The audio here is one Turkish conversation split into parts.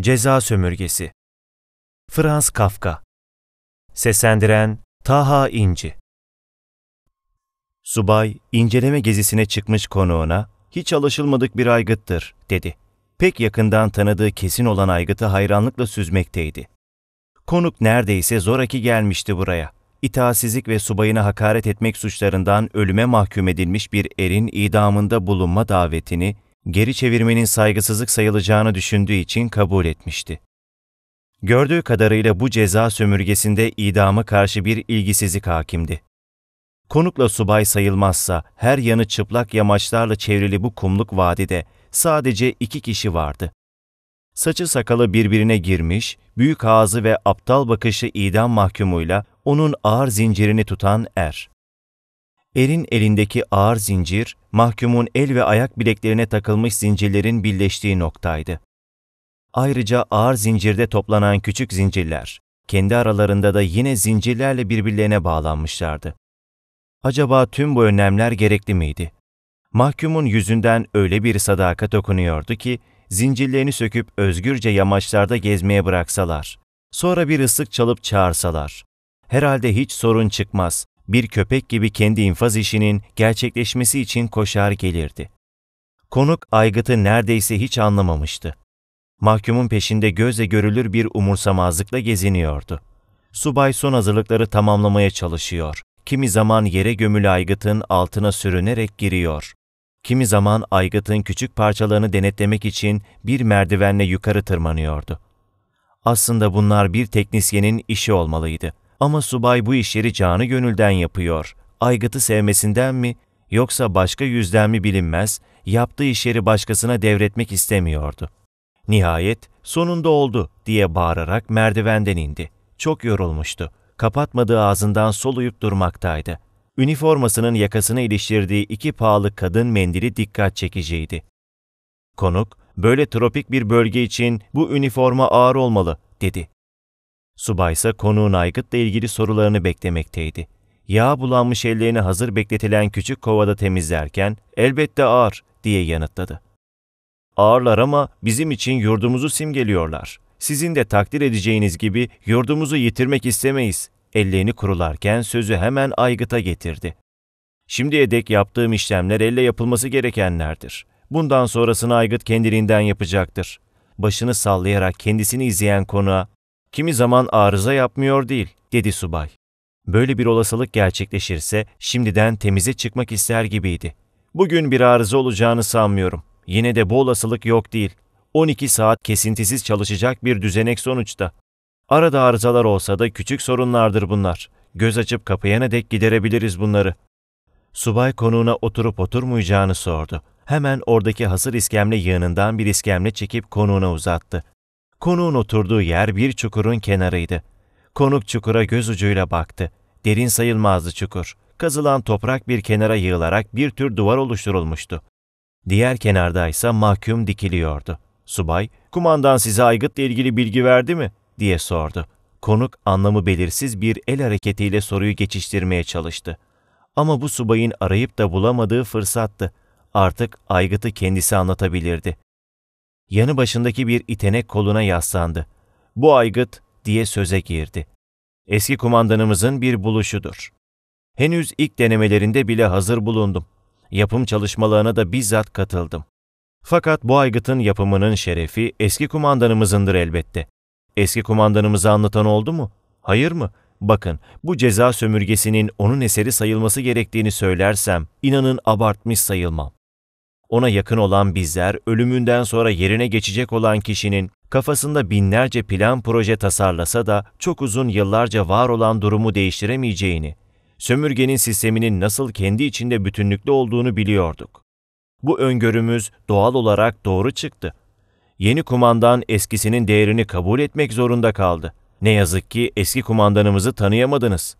Ceza Sömürgesi Frans Kafka Seslendiren Taha İnci Subay, inceleme gezisine çıkmış konuğuna, hiç alışılmadık bir aygıttır, dedi. Pek yakından tanıdığı kesin olan aygıtı hayranlıkla süzmekteydi. Konuk neredeyse zoraki gelmişti buraya. İtaatsizlik ve subayına hakaret etmek suçlarından ölüme mahkum edilmiş bir erin idamında bulunma davetini geri çevirmenin saygısızlık sayılacağını düşündüğü için kabul etmişti. Gördüğü kadarıyla bu ceza sömürgesinde idama karşı bir ilgisizlik hakimdi. Konukla subay sayılmazsa her yanı çıplak yamaçlarla çevrili bu kumluk vadide sadece iki kişi vardı. Saçı sakalı birbirine girmiş, büyük ağzı ve aptal bakışı idam mahkumuyla onun ağır zincirini tutan er. Erin elindeki ağır zincir, mahkumun el ve ayak bileklerine takılmış zincirlerin birleştiği noktaydı. Ayrıca ağır zincirde toplanan küçük zincirler, kendi aralarında da yine zincirlerle birbirlerine bağlanmışlardı. Acaba tüm bu önlemler gerekli miydi? Mahkumun yüzünden öyle bir sadakat okunuyordu ki, zincirlerini söküp özgürce yamaçlarda gezmeye bıraksalar, sonra bir ıslık çalıp çağırsalar, herhalde hiç sorun çıkmaz, bir köpek gibi kendi infaz işinin gerçekleşmesi için koşar gelirdi. Konuk aygıtı neredeyse hiç anlamamıştı. Mahkumun peşinde gözle görülür bir umursamazlıkla geziniyordu. Subay son hazırlıkları tamamlamaya çalışıyor. Kimi zaman yere gömülü aygıtın altına sürünerek giriyor. Kimi zaman aygıtın küçük parçalarını denetlemek için bir merdivenle yukarı tırmanıyordu. Aslında bunlar bir teknisyenin işi olmalıydı. Ama subay bu işleri canı gönülden yapıyor. Aygıtı sevmesinden mi, yoksa başka yüzden mi bilinmez, yaptığı işleri başkasına devretmek istemiyordu. Nihayet sonunda oldu diye bağırarak merdivenden indi. Çok yorulmuştu. Kapatmadığı ağzından soluyup durmaktaydı. Üniformasının yakasına iliştirdiği iki pahalı kadın mendili dikkat çekiciydi. Konuk, böyle tropik bir bölge için bu üniforma ağır olmalı, dedi. Subay ise konuğun aygıtla ilgili sorularını beklemekteydi. Yağ bulanmış ellerini hazır bekletilen küçük kovada temizlerken elbette ağır diye yanıtladı. Ağırlar ama bizim için yurdumuzu simgeliyorlar. Sizin de takdir edeceğiniz gibi yurdumuzu yitirmek istemeyiz. Ellerini kurularken sözü hemen aygıta getirdi. Şimdiye dek yaptığım işlemler elle yapılması gerekenlerdir. Bundan sonrasını aygıt kendiliğinden yapacaktır. Başını sallayarak kendisini izleyen konuğa Kimi zaman arıza yapmıyor değil, dedi subay. Böyle bir olasılık gerçekleşirse şimdiden temize çıkmak ister gibiydi. Bugün bir arıza olacağını sanmıyorum. Yine de bu olasılık yok değil. 12 saat kesintisiz çalışacak bir düzenek sonuçta. Arada arızalar olsa da küçük sorunlardır bunlar. Göz açıp kapayana dek giderebiliriz bunları. Subay konuğuna oturup oturmayacağını sordu. Hemen oradaki hasır iskemle yığınından bir iskemle çekip konuğuna uzattı. Konuğun oturduğu yer bir çukurun kenarıydı. Konuk çukura göz ucuyla baktı. Derin sayılmazdı çukur. Kazılan toprak bir kenara yığılarak bir tür duvar oluşturulmuştu. Diğer kenarda ise mahkum dikiliyordu. Subay, kumandan size aygıtla ilgili bilgi verdi mi? diye sordu. Konuk anlamı belirsiz bir el hareketiyle soruyu geçiştirmeye çalıştı. Ama bu subayın arayıp da bulamadığı fırsattı. Artık aygıtı kendisi anlatabilirdi yanı başındaki bir itenek koluna yaslandı. Bu aygıt diye söze girdi. Eski kumandanımızın bir buluşudur. Henüz ilk denemelerinde bile hazır bulundum. Yapım çalışmalarına da bizzat katıldım. Fakat bu aygıtın yapımının şerefi eski kumandanımızındır elbette. Eski kumandanımızı anlatan oldu mu? Hayır mı? Bakın, bu ceza sömürgesinin onun eseri sayılması gerektiğini söylersem, inanın abartmış sayılmam. Ona yakın olan bizler, ölümünden sonra yerine geçecek olan kişinin kafasında binlerce plan proje tasarlasa da çok uzun yıllarca var olan durumu değiştiremeyeceğini, sömürgenin sisteminin nasıl kendi içinde bütünlüklü olduğunu biliyorduk. Bu öngörümüz doğal olarak doğru çıktı. Yeni kumandan eskisinin değerini kabul etmek zorunda kaldı. Ne yazık ki eski kumandanımızı tanıyamadınız.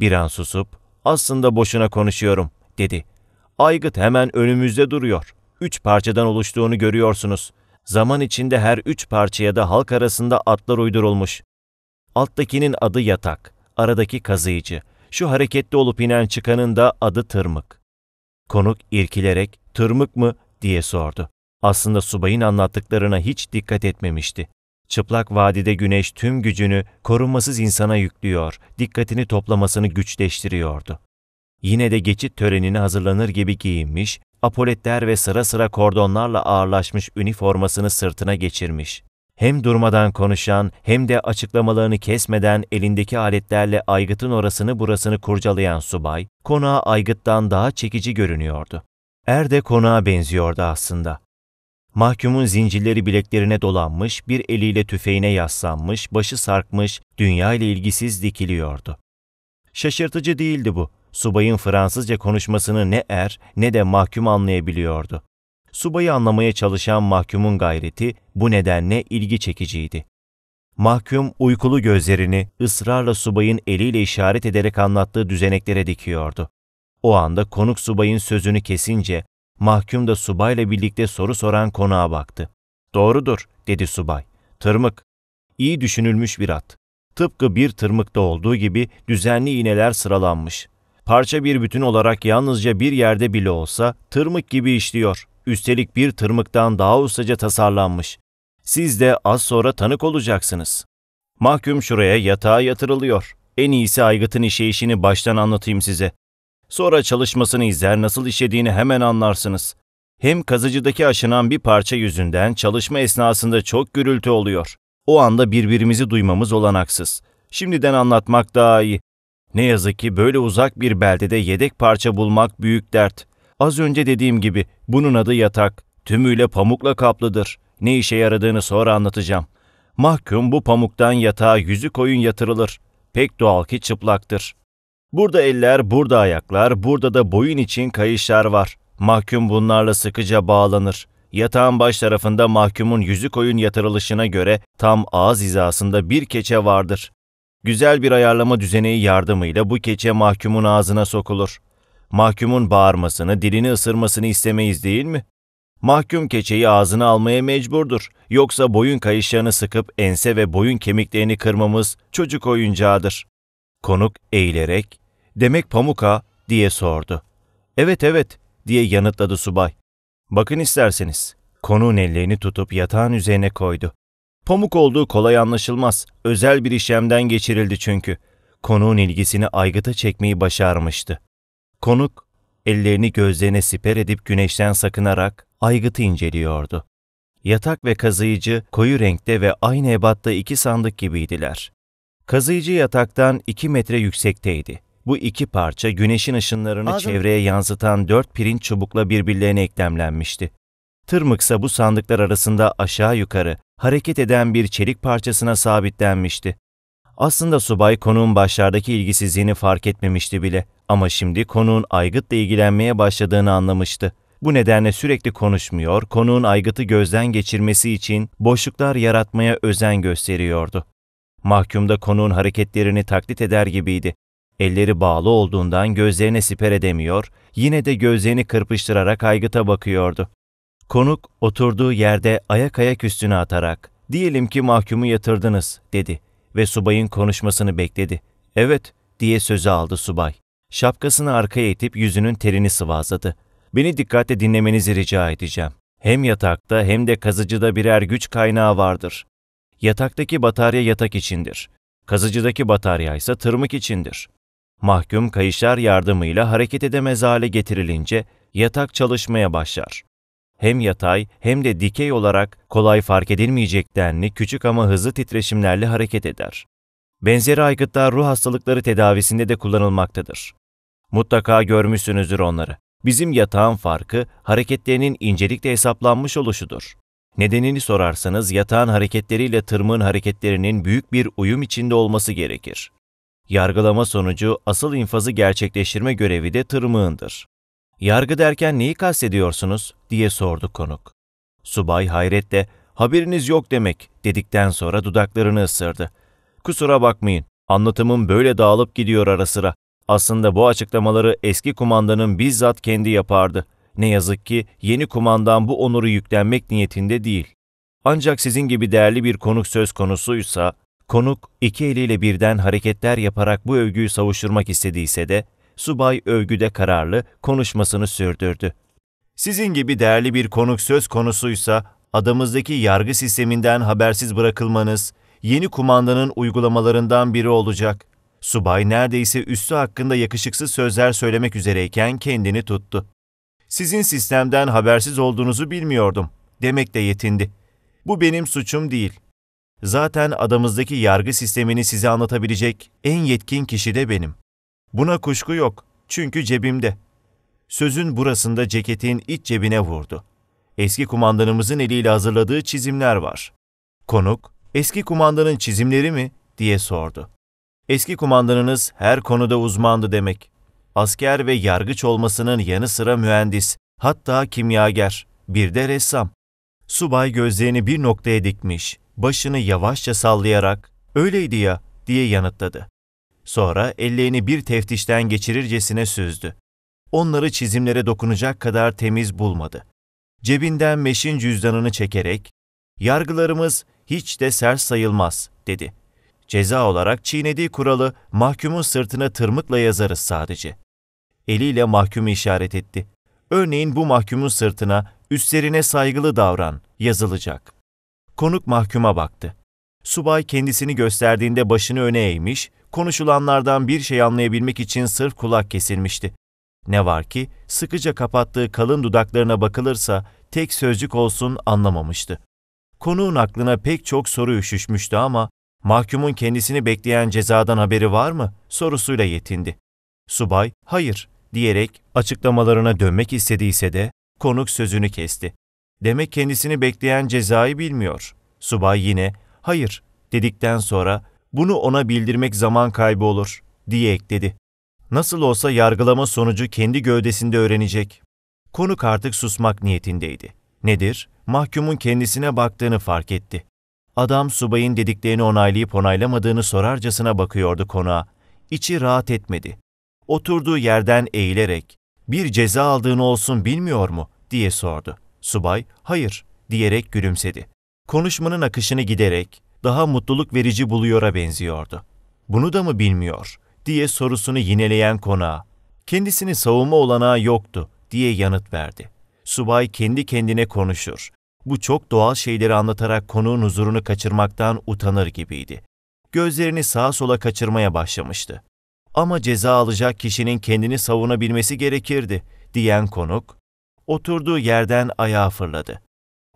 Bir an susup, aslında boşuna konuşuyorum, dedi.'' Aygıt hemen önümüzde duruyor. Üç parçadan oluştuğunu görüyorsunuz. Zaman içinde her üç parçaya da halk arasında atlar uydurulmuş. Alttakinin adı yatak, aradaki kazıyıcı. Şu hareketli olup inen çıkanın da adı tırmık. Konuk irkilerek tırmık mı diye sordu. Aslında subayın anlattıklarına hiç dikkat etmemişti. Çıplak vadide güneş tüm gücünü korunmasız insana yüklüyor, dikkatini toplamasını güçleştiriyordu. Yine de geçit törenine hazırlanır gibi giyinmiş, apoletler ve sıra sıra kordonlarla ağırlaşmış üniformasını sırtına geçirmiş. Hem durmadan konuşan hem de açıklamalarını kesmeden elindeki aletlerle aygıtın orasını burasını kurcalayan subay, konağa aygıttan daha çekici görünüyordu. Er de konağa benziyordu aslında. Mahkumun zincirleri bileklerine dolanmış, bir eliyle tüfeğine yaslanmış, başı sarkmış, dünya ile ilgisiz dikiliyordu. Şaşırtıcı değildi bu. Subayın Fransızca konuşmasını ne er ne de mahkum anlayabiliyordu. Subayı anlamaya çalışan mahkumun gayreti bu nedenle ilgi çekiciydi. Mahkum uykulu gözlerini ısrarla subayın eliyle işaret ederek anlattığı düzeneklere dikiyordu. O anda konuk subayın sözünü kesince mahkum da subayla birlikte soru soran konağa baktı. "Doğrudur," dedi subay. "Tırmık. İyi düşünülmüş bir at. Tıpkı bir tırmıkta olduğu gibi düzenli iğneler sıralanmış. Parça bir bütün olarak yalnızca bir yerde bile olsa tırmık gibi işliyor. Üstelik bir tırmıktan daha ustaca tasarlanmış. Siz de az sonra tanık olacaksınız. Mahkum şuraya yatağa yatırılıyor. En iyisi aygıtın işleyişini baştan anlatayım size. Sonra çalışmasını izler nasıl işlediğini hemen anlarsınız. Hem kazıcıdaki aşınan bir parça yüzünden çalışma esnasında çok gürültü oluyor. O anda birbirimizi duymamız olanaksız. Şimdiden anlatmak daha iyi. Ne yazık ki böyle uzak bir beldede yedek parça bulmak büyük dert. Az önce dediğim gibi bunun adı yatak. Tümüyle pamukla kaplıdır. Ne işe yaradığını sonra anlatacağım. Mahkum bu pamuktan yatağa yüzü koyun yatırılır. Pek doğal ki çıplaktır. Burada eller, burada ayaklar, burada da boyun için kayışlar var. Mahkum bunlarla sıkıca bağlanır. Yatağın baş tarafında mahkumun yüzü koyun yatırılışına göre tam ağız hizasında bir keçe vardır. Güzel bir ayarlama düzeneği yardımıyla bu keçe mahkumun ağzına sokulur. Mahkumun bağırmasını, dilini ısırmasını istemeyiz değil mi? Mahkum keçeyi ağzına almaya mecburdur. Yoksa boyun kayışlarını sıkıp ense ve boyun kemiklerini kırmamız çocuk oyuncağıdır. Konuk eğilerek, demek pamuka diye sordu. Evet evet diye yanıtladı subay. Bakın isterseniz. Konuğun ellerini tutup yatağın üzerine koydu. Pamuk olduğu kolay anlaşılmaz. Özel bir işlemden geçirildi çünkü. Konuğun ilgisini aygıta çekmeyi başarmıştı. Konuk, ellerini gözlerine siper edip güneşten sakınarak aygıtı inceliyordu. Yatak ve kazıyıcı koyu renkte ve aynı ebatta iki sandık gibiydiler. Kazıyıcı yataktan iki metre yüksekteydi. Bu iki parça güneşin ışınlarını Ağzım. çevreye yansıtan dört pirinç çubukla birbirlerine eklemlenmişti. Tırmıksa bu sandıklar arasında aşağı yukarı hareket eden bir çelik parçasına sabitlenmişti. Aslında subay konuğun başlardaki ilgisizliğini fark etmemişti bile ama şimdi konuğun aygıtla ilgilenmeye başladığını anlamıştı. Bu nedenle sürekli konuşmuyor, konuğun aygıtı gözden geçirmesi için boşluklar yaratmaya özen gösteriyordu. Mahkum da konuğun hareketlerini taklit eder gibiydi. Elleri bağlı olduğundan gözlerine siper edemiyor, yine de gözlerini kırpıştırarak aygıta bakıyordu. Konuk oturduğu yerde ayak ayak üstüne atarak "Diyelim ki mahkumu yatırdınız." dedi ve subayın konuşmasını bekledi. "Evet." diye sözü aldı subay. Şapkasını arkaya itip yüzünün terini sıvazladı. "Beni dikkatle dinlemenizi rica edeceğim. Hem yatakta hem de kazıcıda birer güç kaynağı vardır. Yataktaki batarya yatak içindir. Kazıcıdaki batarya ise tırmık içindir. Mahkum kayışlar yardımıyla hareket edemez hale getirilince yatak çalışmaya başlar hem yatay hem de dikey olarak kolay fark edilmeyecek denli küçük ama hızlı titreşimlerle hareket eder. Benzeri aygıtlar ruh hastalıkları tedavisinde de kullanılmaktadır. Mutlaka görmüşsünüzdür onları. Bizim yatağın farkı hareketlerinin incelikle hesaplanmış oluşudur. Nedenini sorarsanız yatağın hareketleriyle tırmığın hareketlerinin büyük bir uyum içinde olması gerekir. Yargılama sonucu asıl infazı gerçekleştirme görevi de tırmığındır. Yargı derken neyi kastediyorsunuz diye sordu konuk. Subay hayretle haberiniz yok demek dedikten sonra dudaklarını ısırdı. Kusura bakmayın anlatımım böyle dağılıp gidiyor ara sıra. Aslında bu açıklamaları eski kumandanın bizzat kendi yapardı. Ne yazık ki yeni kumandan bu onuru yüklenmek niyetinde değil. Ancak sizin gibi değerli bir konuk söz konusuysa, konuk iki eliyle birden hareketler yaparak bu övgüyü savuşturmak istediyse de subay övgüde kararlı konuşmasını sürdürdü. Sizin gibi değerli bir konuk söz konusuysa adamızdaki yargı sisteminden habersiz bırakılmanız yeni kumandanın uygulamalarından biri olacak. Subay neredeyse üssü hakkında yakışıksız sözler söylemek üzereyken kendini tuttu. Sizin sistemden habersiz olduğunuzu bilmiyordum demekle yetindi. Bu benim suçum değil. Zaten adamızdaki yargı sistemini size anlatabilecek en yetkin kişi de benim. Buna kuşku yok çünkü cebimde. Sözün burasında ceketin iç cebine vurdu. Eski kumandanımızın eliyle hazırladığı çizimler var. Konuk, eski kumandanın çizimleri mi diye sordu. Eski kumandanınız her konuda uzmandı demek. Asker ve yargıç olmasının yanı sıra mühendis, hatta kimyager, bir de ressam. Subay gözlerini bir noktaya dikmiş, başını yavaşça sallayarak "Öyleydi ya." diye yanıtladı. Sonra ellerini bir teftişten geçirircesine süzdü. Onları çizimlere dokunacak kadar temiz bulmadı. Cebinden meşin cüzdanını çekerek, ''Yargılarımız hiç de sert sayılmaz.'' dedi. Ceza olarak çiğnediği kuralı mahkumun sırtına tırmıkla yazarız sadece. Eliyle mahkumu işaret etti. Örneğin bu mahkumun sırtına üstlerine saygılı davran yazılacak. Konuk mahkuma baktı. Subay kendisini gösterdiğinde başını öne eğmiş, konuşulanlardan bir şey anlayabilmek için sırf kulak kesilmişti. Ne var ki sıkıca kapattığı kalın dudaklarına bakılırsa tek sözcük olsun anlamamıştı. Konuğun aklına pek çok soru üşüşmüştü ama mahkumun kendisini bekleyen cezadan haberi var mı sorusuyla yetindi. Subay hayır diyerek açıklamalarına dönmek istediyse de konuk sözünü kesti. Demek kendisini bekleyen cezayı bilmiyor. Subay yine hayır dedikten sonra bunu ona bildirmek zaman kaybı olur, diye ekledi. Nasıl olsa yargılama sonucu kendi gövdesinde öğrenecek. Konuk artık susmak niyetindeydi. Nedir? Mahkumun kendisine baktığını fark etti. Adam subayın dediklerini onaylayıp onaylamadığını sorarcasına bakıyordu konağa. İçi rahat etmedi. Oturduğu yerden eğilerek, bir ceza aldığını olsun bilmiyor mu diye sordu. Subay, hayır diyerek gülümsedi. Konuşmanın akışını giderek, daha mutluluk verici buluyora benziyordu. Bunu da mı bilmiyor diye sorusunu yineleyen konağa. Kendisini savunma olanağı yoktu diye yanıt verdi. Subay kendi kendine konuşur. Bu çok doğal şeyleri anlatarak konuğun huzurunu kaçırmaktan utanır gibiydi. Gözlerini sağa sola kaçırmaya başlamıştı. Ama ceza alacak kişinin kendini savunabilmesi gerekirdi diyen konuk, oturduğu yerden ayağa fırladı.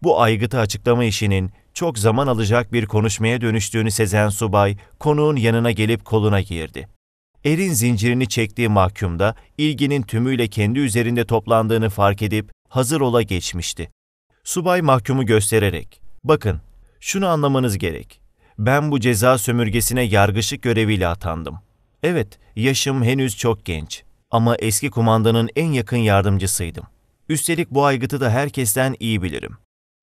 Bu aygıtı açıklama işinin çok zaman alacak bir konuşmaya dönüştüğünü sezen subay, konuğun yanına gelip koluna girdi. Erin zincirini çektiği mahkumda ilginin tümüyle kendi üzerinde toplandığını fark edip hazır ola geçmişti. Subay mahkumu göstererek, bakın şunu anlamanız gerek. Ben bu ceza sömürgesine yargıçlık göreviyle atandım. Evet, yaşım henüz çok genç ama eski kumandanın en yakın yardımcısıydım. Üstelik bu aygıtı da herkesten iyi bilirim.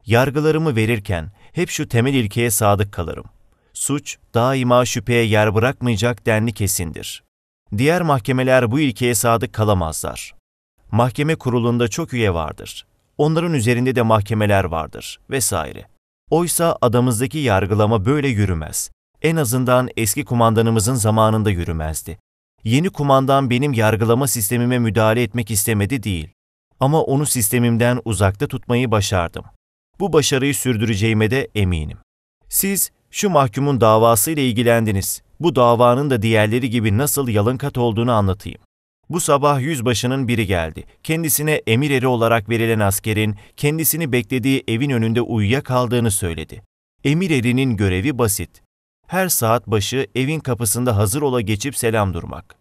Yargılarımı verirken hep şu temel ilkeye sadık kalırım. Suç daima şüpheye yer bırakmayacak denli kesindir. Diğer mahkemeler bu ilkeye sadık kalamazlar. Mahkeme kurulunda çok üye vardır. Onların üzerinde de mahkemeler vardır vesaire. Oysa adamızdaki yargılama böyle yürümez. En azından eski kumandanımızın zamanında yürümezdi. Yeni kumandan benim yargılama sistemime müdahale etmek istemedi değil. Ama onu sistemimden uzakta tutmayı başardım. Bu başarıyı sürdüreceğime de eminim. Siz şu mahkumun davasıyla ilgilendiniz. Bu davanın da diğerleri gibi nasıl yalın kat olduğunu anlatayım. Bu sabah yüzbaşının biri geldi. Kendisine emir eri olarak verilen askerin kendisini beklediği evin önünde uyuya kaldığını söyledi. Emir erinin görevi basit. Her saat başı evin kapısında hazır ola geçip selam durmak.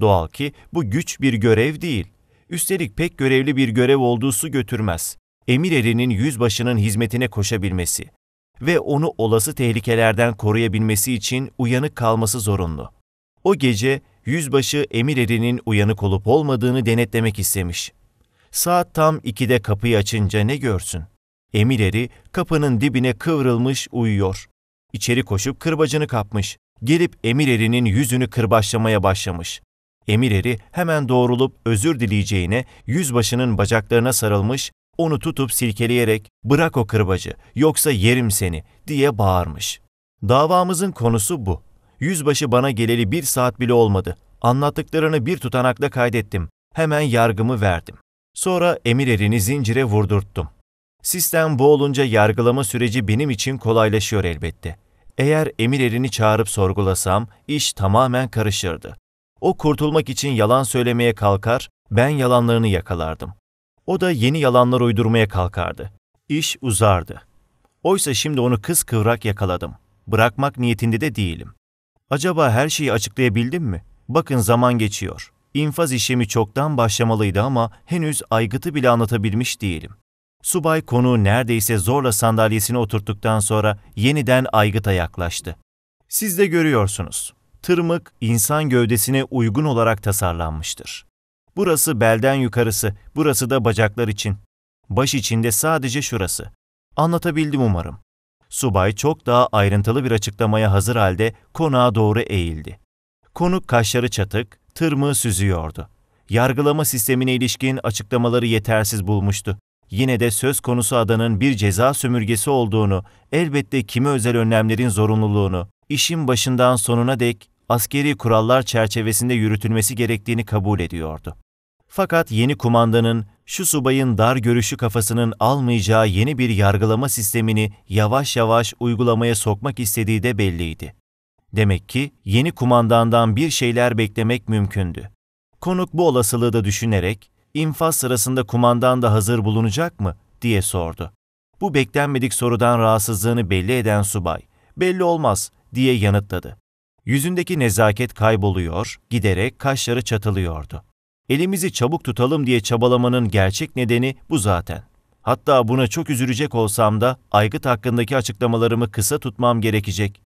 Doğal ki bu güç bir görev değil. Üstelik pek görevli bir görev olduğu su götürmez emir erinin yüzbaşının hizmetine koşabilmesi ve onu olası tehlikelerden koruyabilmesi için uyanık kalması zorunlu. O gece yüzbaşı emir erinin uyanık olup olmadığını denetlemek istemiş. Saat tam 2'de kapıyı açınca ne görsün? Emir eri kapının dibine kıvrılmış uyuyor. İçeri koşup kırbacını kapmış. Gelip emir erinin yüzünü kırbaçlamaya başlamış. Emir eri hemen doğrulup özür dileyeceğine yüzbaşının bacaklarına sarılmış onu tutup silkeleyerek bırak o kırbacı yoksa yerim seni diye bağırmış. Davamızın konusu bu. Yüzbaşı bana geleli bir saat bile olmadı. Anlattıklarını bir tutanakla kaydettim. Hemen yargımı verdim. Sonra emir erini zincire vurdurttum. Sistem bu olunca yargılama süreci benim için kolaylaşıyor elbette. Eğer emir erini çağırıp sorgulasam iş tamamen karışırdı. O kurtulmak için yalan söylemeye kalkar, ben yalanlarını yakalardım. O da yeni yalanlar uydurmaya kalkardı. İş uzardı. Oysa şimdi onu kız kıvrak yakaladım. Bırakmak niyetinde de değilim. Acaba her şeyi açıklayabildim mi? Bakın zaman geçiyor. İnfaz işlemi çoktan başlamalıydı ama henüz aygıtı bile anlatabilmiş değilim. Subay konu neredeyse zorla sandalyesine oturttuktan sonra yeniden aygıta yaklaştı. Siz de görüyorsunuz. Tırmık insan gövdesine uygun olarak tasarlanmıştır. Burası belden yukarısı, burası da bacaklar için. Baş içinde sadece şurası. Anlatabildim umarım. Subay çok daha ayrıntılı bir açıklamaya hazır halde konağa doğru eğildi. Konuk kaşları çatık, tırmığı süzüyordu. Yargılama sistemine ilişkin açıklamaları yetersiz bulmuştu. Yine de söz konusu adanın bir ceza sömürgesi olduğunu, elbette kimi özel önlemlerin zorunluluğunu, işin başından sonuna dek askeri kurallar çerçevesinde yürütülmesi gerektiğini kabul ediyordu. Fakat yeni kumandanın, şu subayın dar görüşü kafasının almayacağı yeni bir yargılama sistemini yavaş yavaş uygulamaya sokmak istediği de belliydi. Demek ki yeni kumandandan bir şeyler beklemek mümkündü. Konuk bu olasılığı da düşünerek, infaz sırasında kumandan da hazır bulunacak mı diye sordu. Bu beklenmedik sorudan rahatsızlığını belli eden subay, belli olmaz diye yanıtladı. Yüzündeki nezaket kayboluyor, giderek kaşları çatılıyordu. Elimizi çabuk tutalım diye çabalamanın gerçek nedeni bu zaten. Hatta buna çok üzülecek olsam da aygıt hakkındaki açıklamalarımı kısa tutmam gerekecek.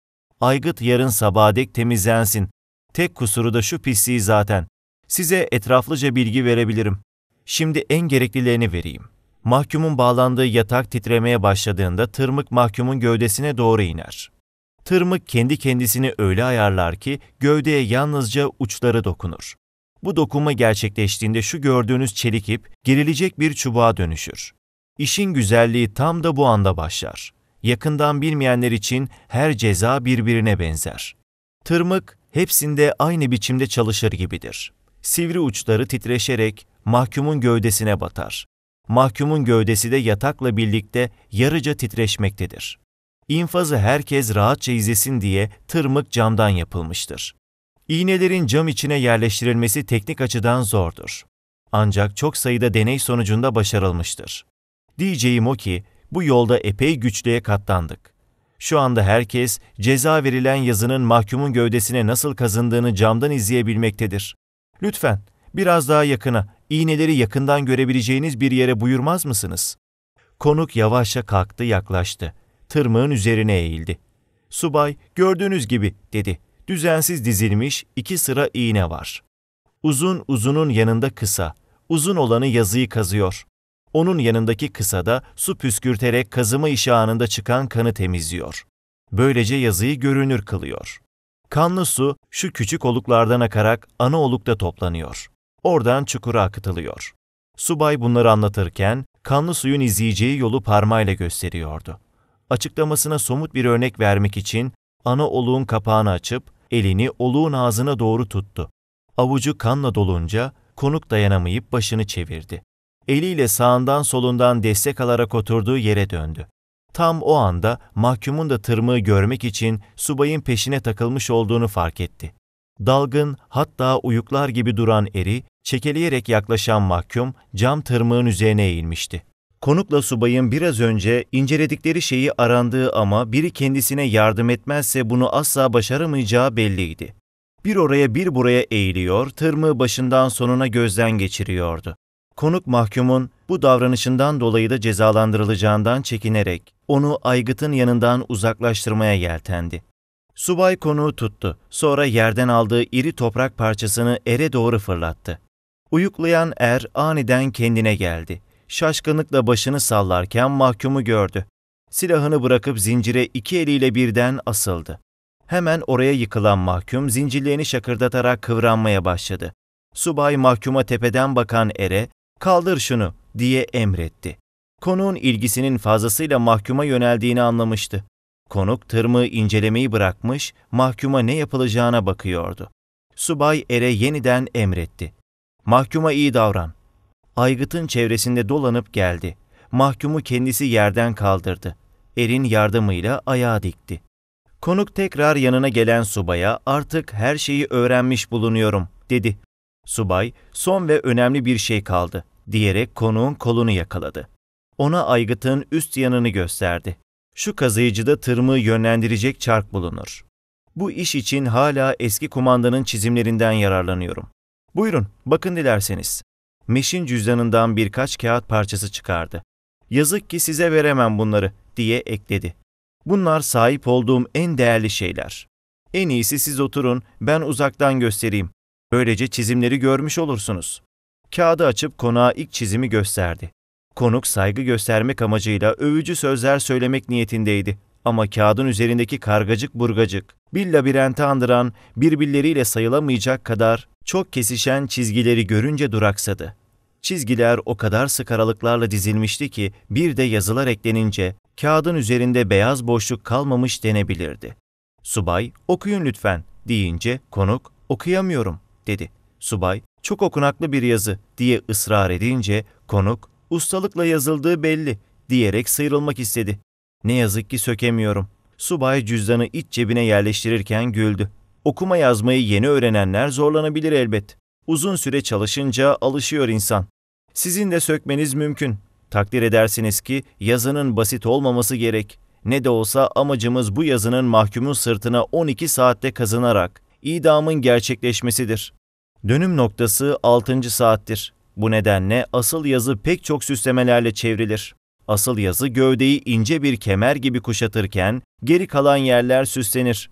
Aygıt yarın sabaha dek temizlensin. Tek kusuru da şu pisliği zaten. Size etraflıca bilgi verebilirim. Şimdi en gereklilerini vereyim. Mahkumun bağlandığı yatak titremeye başladığında tırmık mahkumun gövdesine doğru iner. Tırmık kendi kendisini öyle ayarlar ki gövdeye yalnızca uçları dokunur. Bu dokunma gerçekleştiğinde şu gördüğünüz çelik ip gerilecek bir çubuğa dönüşür. İşin güzelliği tam da bu anda başlar. Yakından bilmeyenler için her ceza birbirine benzer. Tırmık hepsinde aynı biçimde çalışır gibidir. Sivri uçları titreşerek mahkumun gövdesine batar. Mahkumun gövdesi de yatakla birlikte yarıca titreşmektedir. İnfazı herkes rahatça izlesin diye tırmık camdan yapılmıştır. İğnelerin cam içine yerleştirilmesi teknik açıdan zordur. Ancak çok sayıda deney sonucunda başarılmıştır. Diyeceğim o ki bu yolda epey güçlüğe katlandık. Şu anda herkes ceza verilen yazının mahkumun gövdesine nasıl kazındığını camdan izleyebilmektedir. Lütfen biraz daha yakına, iğneleri yakından görebileceğiniz bir yere buyurmaz mısınız? Konuk yavaşça kalktı, yaklaştı. Tırmığın üzerine eğildi. Subay, gördüğünüz gibi, dedi düzensiz dizilmiş iki sıra iğne var. Uzun uzunun yanında kısa, uzun olanı yazıyı kazıyor. Onun yanındaki kısa da su püskürterek kazıma işi anında çıkan kanı temizliyor. Böylece yazıyı görünür kılıyor. Kanlı su şu küçük oluklardan akarak ana olukta toplanıyor. Oradan çukura akıtılıyor. Subay bunları anlatırken kanlı suyun izleyeceği yolu parmağıyla gösteriyordu. Açıklamasına somut bir örnek vermek için ana oluğun kapağını açıp elini oluğun ağzına doğru tuttu. Avucu kanla dolunca konuk dayanamayıp başını çevirdi. Eliyle sağından solundan destek alarak oturduğu yere döndü. Tam o anda mahkumun da tırmığı görmek için subayın peşine takılmış olduğunu fark etti. Dalgın, hatta uyuklar gibi duran eri, çekeleyerek yaklaşan mahkum cam tırmığın üzerine eğilmişti. Konukla subayın biraz önce inceledikleri şeyi arandığı ama biri kendisine yardım etmezse bunu asla başaramayacağı belliydi. Bir oraya bir buraya eğiliyor, tırmığı başından sonuna gözden geçiriyordu. Konuk mahkumun bu davranışından dolayı da cezalandırılacağından çekinerek onu aygıtın yanından uzaklaştırmaya yeltendi. Subay konuğu tuttu. Sonra yerden aldığı iri toprak parçasını ere doğru fırlattı. Uyuklayan er aniden kendine geldi şaşkınlıkla başını sallarken mahkumu gördü. Silahını bırakıp zincire iki eliyle birden asıldı. Hemen oraya yıkılan mahkum zincirlerini şakırdatarak kıvranmaya başladı. Subay mahkuma tepeden bakan ere, kaldır şunu diye emretti. Konuğun ilgisinin fazlasıyla mahkuma yöneldiğini anlamıştı. Konuk tırmığı incelemeyi bırakmış, mahkuma ne yapılacağına bakıyordu. Subay ere yeniden emretti. Mahkuma iyi davran. Aygıt'ın çevresinde dolanıp geldi. Mahkumu kendisi yerden kaldırdı. Erin yardımıyla ayağa dikti. Konuk tekrar yanına gelen subaya artık her şeyi öğrenmiş bulunuyorum dedi. Subay son ve önemli bir şey kaldı diyerek konuğun kolunu yakaladı. Ona aygıtın üst yanını gösterdi. Şu kazıyıcıda tırmığı yönlendirecek çark bulunur. Bu iş için hala eski kumandanın çizimlerinden yararlanıyorum. Buyurun, bakın dilerseniz meşin cüzdanından birkaç kağıt parçası çıkardı. Yazık ki size veremem bunları diye ekledi. Bunlar sahip olduğum en değerli şeyler. En iyisi siz oturun, ben uzaktan göstereyim. Böylece çizimleri görmüş olursunuz. Kağıdı açıp konağa ilk çizimi gösterdi. Konuk saygı göstermek amacıyla övücü sözler söylemek niyetindeydi ama kağıdın üzerindeki kargacık burgacık, bir labirenti andıran, birbirleriyle sayılamayacak kadar çok kesişen çizgileri görünce duraksadı. Çizgiler o kadar sık aralıklarla dizilmişti ki bir de yazılar eklenince kağıdın üzerinde beyaz boşluk kalmamış denebilirdi. Subay, okuyun lütfen deyince konuk, okuyamıyorum dedi. Subay, çok okunaklı bir yazı diye ısrar edince konuk, ustalıkla yazıldığı belli diyerek sıyrılmak istedi. Ne yazık ki sökemiyorum. Subay cüzdanı iç cebine yerleştirirken güldü. Okuma yazmayı yeni öğrenenler zorlanabilir elbet. Uzun süre çalışınca alışıyor insan. Sizin de sökmeniz mümkün. Takdir edersiniz ki yazının basit olmaması gerek. Ne de olsa amacımız bu yazının mahkumun sırtına 12 saatte kazınarak idamın gerçekleşmesidir. Dönüm noktası 6. saattir. Bu nedenle asıl yazı pek çok süslemelerle çevrilir. Asıl yazı gövdeyi ince bir kemer gibi kuşatırken geri kalan yerler süslenir.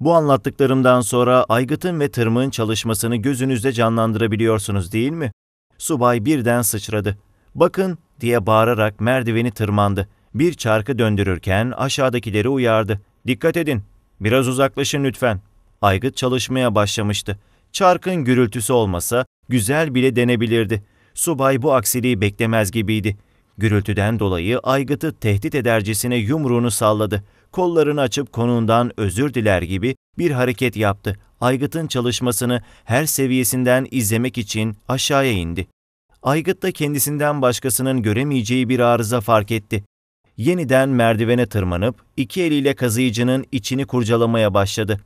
Bu anlattıklarımdan sonra aygıtın ve tırmığın çalışmasını gözünüzde canlandırabiliyorsunuz değil mi? Subay birden sıçradı. Bakın diye bağırarak merdiveni tırmandı. Bir çarkı döndürürken aşağıdakileri uyardı. Dikkat edin, biraz uzaklaşın lütfen. Aygıt çalışmaya başlamıştı. Çarkın gürültüsü olmasa güzel bile denebilirdi. Subay bu aksiliği beklemez gibiydi. Gürültüden dolayı aygıtı tehdit edercesine yumruğunu salladı kollarını açıp konundan özür diler gibi bir hareket yaptı. Aygıt'ın çalışmasını her seviyesinden izlemek için aşağıya indi. Aygıt da kendisinden başkasının göremeyeceği bir arıza fark etti. Yeniden merdivene tırmanıp iki eliyle kazıyıcının içini kurcalamaya başladı.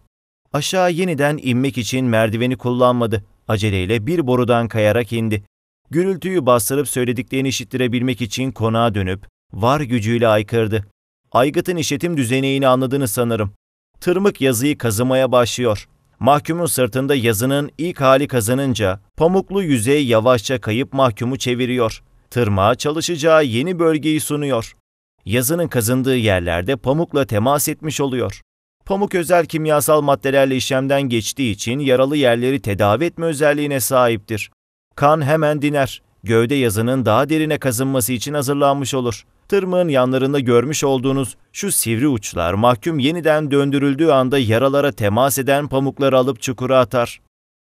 Aşağı yeniden inmek için merdiveni kullanmadı. Aceleyle bir borudan kayarak indi. Gürültüyü bastırıp söylediklerini işittirebilmek için konağa dönüp var gücüyle aykırdı. Aygıt'ın işletim düzeneğini anladığını sanırım. Tırmık yazıyı kazımaya başlıyor. Mahkumun sırtında yazının ilk hali kazanınca pamuklu yüzey yavaşça kayıp mahkumu çeviriyor. Tırmağa çalışacağı yeni bölgeyi sunuyor. Yazının kazındığı yerlerde pamukla temas etmiş oluyor. Pamuk özel kimyasal maddelerle işlemden geçtiği için yaralı yerleri tedavi etme özelliğine sahiptir. Kan hemen diner. Gövde yazının daha derine kazınması için hazırlanmış olur tırmığın yanlarında görmüş olduğunuz şu sivri uçlar mahkum yeniden döndürüldüğü anda yaralara temas eden pamukları alıp çukura atar.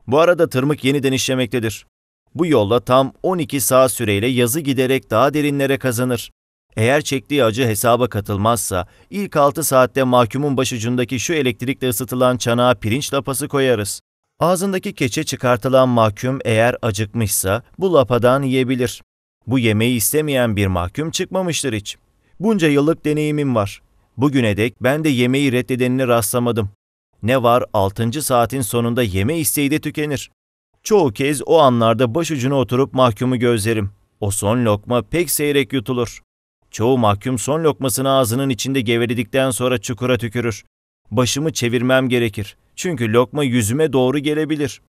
Bu arada tırmık yeniden işlemektedir. Bu yolla tam 12 saat süreyle yazı giderek daha derinlere kazanır. Eğer çektiği acı hesaba katılmazsa ilk 6 saatte mahkumun başucundaki şu elektrikle ısıtılan çanağa pirinç lapası koyarız. Ağzındaki keçe çıkartılan mahkum eğer acıkmışsa bu lapadan yiyebilir. Bu yemeği istemeyen bir mahkum çıkmamıştır hiç. Bunca yıllık deneyimim var. Bugüne dek ben de yemeği reddedenini rastlamadım. Ne var 6. saatin sonunda yeme isteği de tükenir. Çoğu kez o anlarda başucuna oturup mahkumu gözlerim. O son lokma pek seyrek yutulur. Çoğu mahkum son lokmasını ağzının içinde geveledikten sonra çukura tükürür. Başımı çevirmem gerekir. Çünkü lokma yüzüme doğru gelebilir.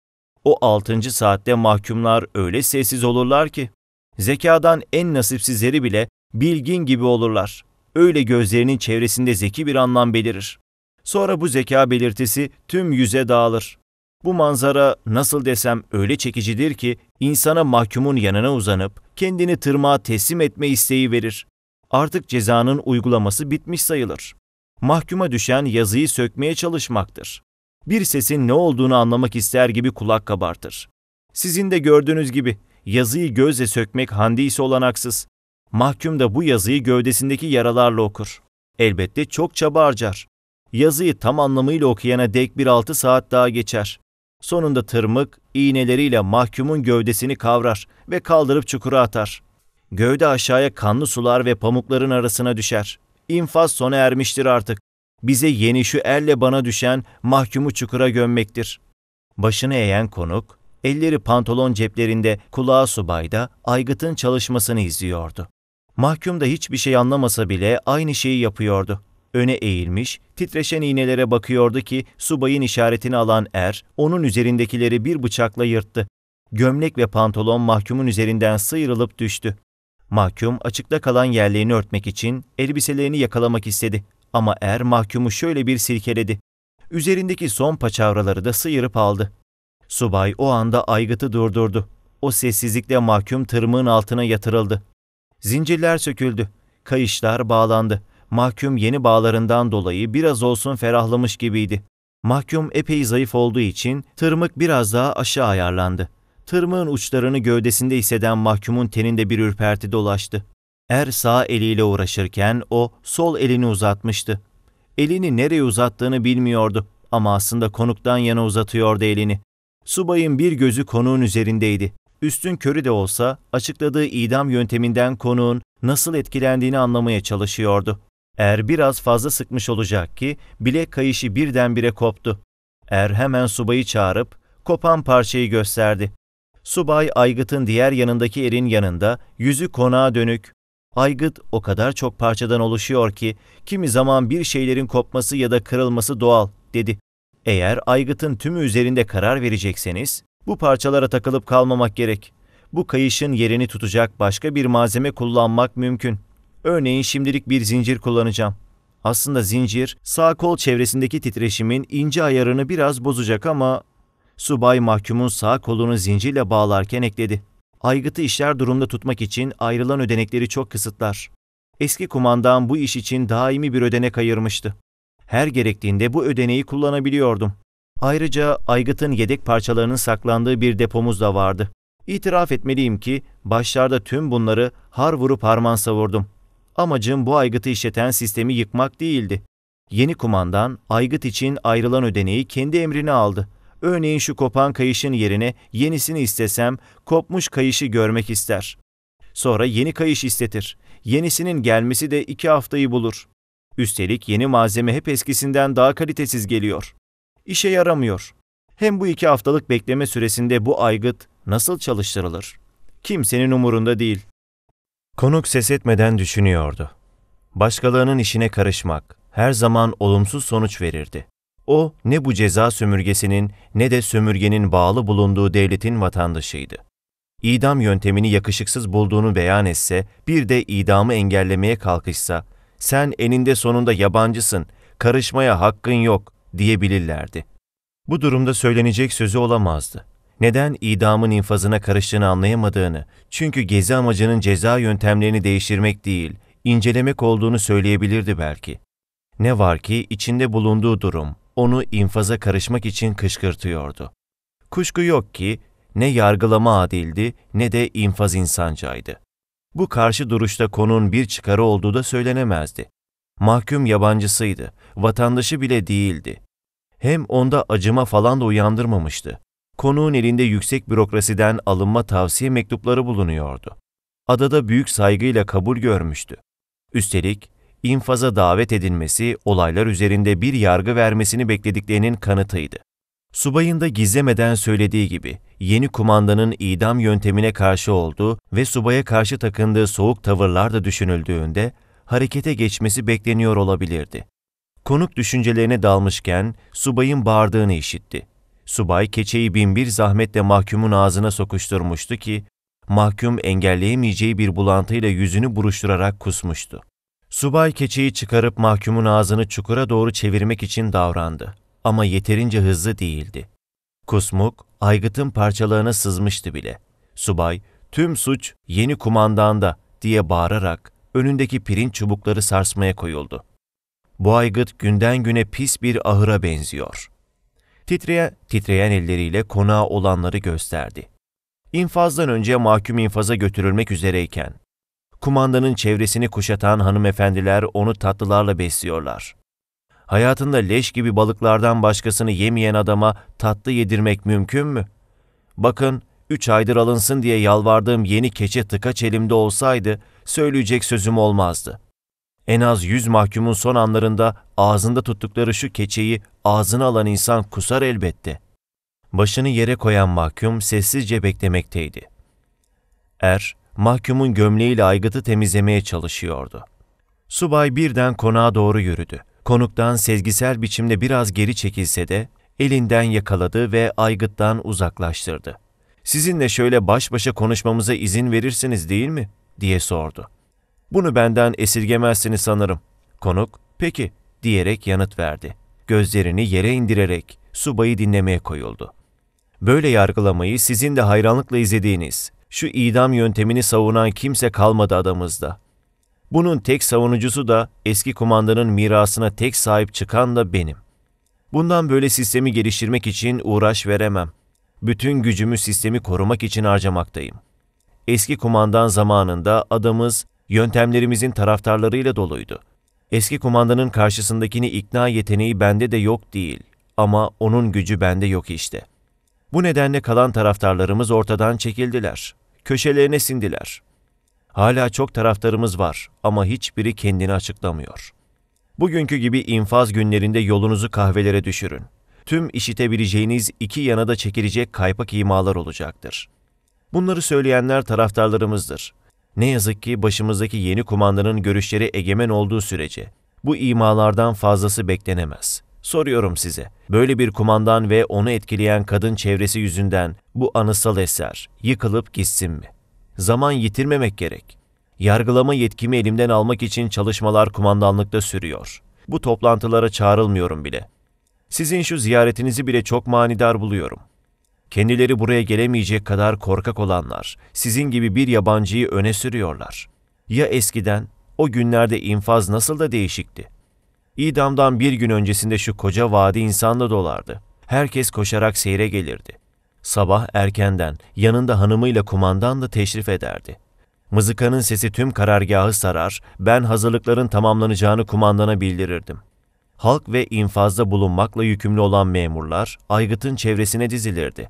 O altıncı saatte mahkumlar öyle sessiz olurlar ki Zekadan en nasipsizleri bile bilgin gibi olurlar. Öyle gözlerinin çevresinde zeki bir anlam belirir. Sonra bu zeka belirtisi tüm yüze dağılır. Bu manzara nasıl desem öyle çekicidir ki insana mahkumun yanına uzanıp kendini tırmağa teslim etme isteği verir. Artık cezanın uygulaması bitmiş sayılır. Mahkuma düşen yazıyı sökmeye çalışmaktır. Bir sesin ne olduğunu anlamak ister gibi kulak kabartır. Sizin de gördüğünüz gibi yazıyı gözle sökmek handi ise olanaksız. Mahkum da bu yazıyı gövdesindeki yaralarla okur. Elbette çok çaba harcar. Yazıyı tam anlamıyla okuyana dek bir altı saat daha geçer. Sonunda tırmık iğneleriyle mahkumun gövdesini kavrar ve kaldırıp çukura atar. Gövde aşağıya kanlı sular ve pamukların arasına düşer. İnfaz sona ermiştir artık. Bize yeni şu elle bana düşen mahkumu çukura gömmektir. Başını eğen konuk, elleri pantolon ceplerinde, kulağı subayda, aygıtın çalışmasını izliyordu. Mahkum da hiçbir şey anlamasa bile aynı şeyi yapıyordu. Öne eğilmiş, titreşen iğnelere bakıyordu ki subayın işaretini alan er, onun üzerindekileri bir bıçakla yırttı. Gömlek ve pantolon mahkumun üzerinden sıyrılıp düştü. Mahkum açıkta kalan yerlerini örtmek için elbiselerini yakalamak istedi ama er mahkumu şöyle bir silkeledi. Üzerindeki son paçavraları da sıyırıp aldı. Subay o anda aygıtı durdurdu. O sessizlikle mahkum tırmığın altına yatırıldı. Zincirler söküldü. Kayışlar bağlandı. Mahkum yeni bağlarından dolayı biraz olsun ferahlamış gibiydi. Mahkum epey zayıf olduğu için tırmık biraz daha aşağı ayarlandı. Tırmığın uçlarını gövdesinde hisseden mahkumun teninde bir ürperti dolaştı. Er sağ eliyle uğraşırken o sol elini uzatmıştı. Elini nereye uzattığını bilmiyordu ama aslında konuktan yana uzatıyordu elini. Subayın bir gözü konuğun üzerindeydi. Üstün körü de olsa açıkladığı idam yönteminden konuğun nasıl etkilendiğini anlamaya çalışıyordu. Er biraz fazla sıkmış olacak ki bilek kayışı birdenbire koptu. Er hemen subayı çağırıp kopan parçayı gösterdi. Subay aygıtın diğer yanındaki erin yanında yüzü konağa dönük. Aygıt o kadar çok parçadan oluşuyor ki kimi zaman bir şeylerin kopması ya da kırılması doğal dedi. Eğer aygıtın tümü üzerinde karar verecekseniz, bu parçalara takılıp kalmamak gerek. Bu kayışın yerini tutacak başka bir malzeme kullanmak mümkün. Örneğin şimdilik bir zincir kullanacağım. Aslında zincir sağ kol çevresindeki titreşimin ince ayarını biraz bozacak ama subay mahkumun sağ kolunu zincirle bağlarken ekledi. Aygıtı işler durumda tutmak için ayrılan ödenekleri çok kısıtlar. Eski kumandan bu iş için daimi bir ödenek ayırmıştı her gerektiğinde bu ödeneği kullanabiliyordum. Ayrıca aygıtın yedek parçalarının saklandığı bir depomuz da vardı. İtiraf etmeliyim ki başlarda tüm bunları har vurup harman savurdum. Amacım bu aygıtı işleten sistemi yıkmak değildi. Yeni kumandan aygıt için ayrılan ödeneği kendi emrine aldı. Örneğin şu kopan kayışın yerine yenisini istesem kopmuş kayışı görmek ister. Sonra yeni kayış istetir. Yenisinin gelmesi de iki haftayı bulur. Üstelik yeni malzeme hep eskisinden daha kalitesiz geliyor. İşe yaramıyor. Hem bu iki haftalık bekleme süresinde bu aygıt nasıl çalıştırılır? Kimsenin umurunda değil. Konuk ses etmeden düşünüyordu. Başkalarının işine karışmak her zaman olumsuz sonuç verirdi. O ne bu ceza sömürgesinin ne de sömürgenin bağlı bulunduğu devletin vatandaşıydı. İdam yöntemini yakışıksız bulduğunu beyan etse, bir de idamı engellemeye kalkışsa sen eninde sonunda yabancısın, karışmaya hakkın yok diyebilirlerdi. Bu durumda söylenecek sözü olamazdı. Neden idamın infazına karıştığını anlayamadığını, çünkü gezi amacının ceza yöntemlerini değiştirmek değil, incelemek olduğunu söyleyebilirdi belki. Ne var ki içinde bulunduğu durum onu infaza karışmak için kışkırtıyordu. Kuşku yok ki ne yargılama adildi ne de infaz insancaydı. Bu karşı duruşta konun bir çıkarı olduğu da söylenemezdi. Mahkum yabancısıydı, vatandaşı bile değildi. Hem onda acıma falan da uyandırmamıştı. Konuğun elinde yüksek bürokrasiden alınma tavsiye mektupları bulunuyordu. Adada büyük saygıyla kabul görmüştü. Üstelik infaza davet edilmesi olaylar üzerinde bir yargı vermesini beklediklerinin kanıtıydı. Subayın da gizlemeden söylediği gibi yeni kumandanın idam yöntemine karşı olduğu ve subaya karşı takındığı soğuk tavırlar da düşünüldüğünde harekete geçmesi bekleniyor olabilirdi. Konuk düşüncelerine dalmışken subayın bağırdığını işitti. Subay keçeyi binbir zahmetle mahkumun ağzına sokuşturmuştu ki mahkum engelleyemeyeceği bir bulantıyla yüzünü buruşturarak kusmuştu. Subay keçeyi çıkarıp mahkumun ağzını çukura doğru çevirmek için davrandı ama yeterince hızlı değildi. Kusmuk, aygıtın parçalarına sızmıştı bile. Subay, tüm suç yeni kumandanda diye bağırarak önündeki pirinç çubukları sarsmaya koyuldu. Bu aygıt günden güne pis bir ahıra benziyor. Titreyen titreyen elleriyle konağa olanları gösterdi. İnfazdan önce mahkum infaza götürülmek üzereyken, kumandanın çevresini kuşatan hanımefendiler onu tatlılarla besliyorlar. Hayatında leş gibi balıklardan başkasını yemeyen adama tatlı yedirmek mümkün mü? Bakın, üç aydır alınsın diye yalvardığım yeni keçe tıkaç elimde olsaydı, söyleyecek sözüm olmazdı. En az yüz mahkumun son anlarında ağzında tuttukları şu keçeyi ağzına alan insan kusar elbette. Başını yere koyan mahkum sessizce beklemekteydi. Er, mahkumun gömleğiyle aygıtı temizlemeye çalışıyordu. Subay birden konağa doğru yürüdü konuktan sezgisel biçimde biraz geri çekilse de elinden yakaladı ve aygıttan uzaklaştırdı. Sizinle şöyle baş başa konuşmamıza izin verirsiniz değil mi? diye sordu. Bunu benden esirgemezsiniz sanırım. Konuk, peki diyerek yanıt verdi. Gözlerini yere indirerek subayı dinlemeye koyuldu. Böyle yargılamayı sizin de hayranlıkla izlediğiniz, şu idam yöntemini savunan kimse kalmadı adamızda. Bunun tek savunucusu da eski kumandanın mirasına tek sahip çıkan da benim. Bundan böyle sistemi geliştirmek için uğraş veremem. Bütün gücümü sistemi korumak için harcamaktayım. Eski kumandan zamanında adamız yöntemlerimizin taraftarlarıyla doluydu. Eski kumandanın karşısındakini ikna yeteneği bende de yok değil ama onun gücü bende yok işte. Bu nedenle kalan taraftarlarımız ortadan çekildiler. Köşelerine sindiler.'' Hala çok taraftarımız var ama hiçbiri kendini açıklamıyor. Bugünkü gibi infaz günlerinde yolunuzu kahvelere düşürün. Tüm işitebileceğiniz iki yana da çekilecek kaypak imalar olacaktır. Bunları söyleyenler taraftarlarımızdır. Ne yazık ki başımızdaki yeni kumandanın görüşleri egemen olduğu sürece bu imalardan fazlası beklenemez. Soruyorum size, böyle bir kumandan ve onu etkileyen kadın çevresi yüzünden bu anısal eser yıkılıp gitsin mi? Zaman yitirmemek gerek. Yargılama yetkimi elimden almak için çalışmalar kumandanlıkta sürüyor. Bu toplantılara çağrılmıyorum bile. Sizin şu ziyaretinizi bile çok manidar buluyorum. Kendileri buraya gelemeyecek kadar korkak olanlar, sizin gibi bir yabancıyı öne sürüyorlar. Ya eskiden, o günlerde infaz nasıl da değişikti. İdamdan bir gün öncesinde şu koca vadi insanla dolardı. Herkes koşarak seyre gelirdi. Sabah erkenden yanında hanımıyla kumandan da teşrif ederdi. Mızıkanın sesi tüm karargahı sarar, ben hazırlıkların tamamlanacağını kumandana bildirirdim. Halk ve infazda bulunmakla yükümlü olan memurlar aygıtın çevresine dizilirdi.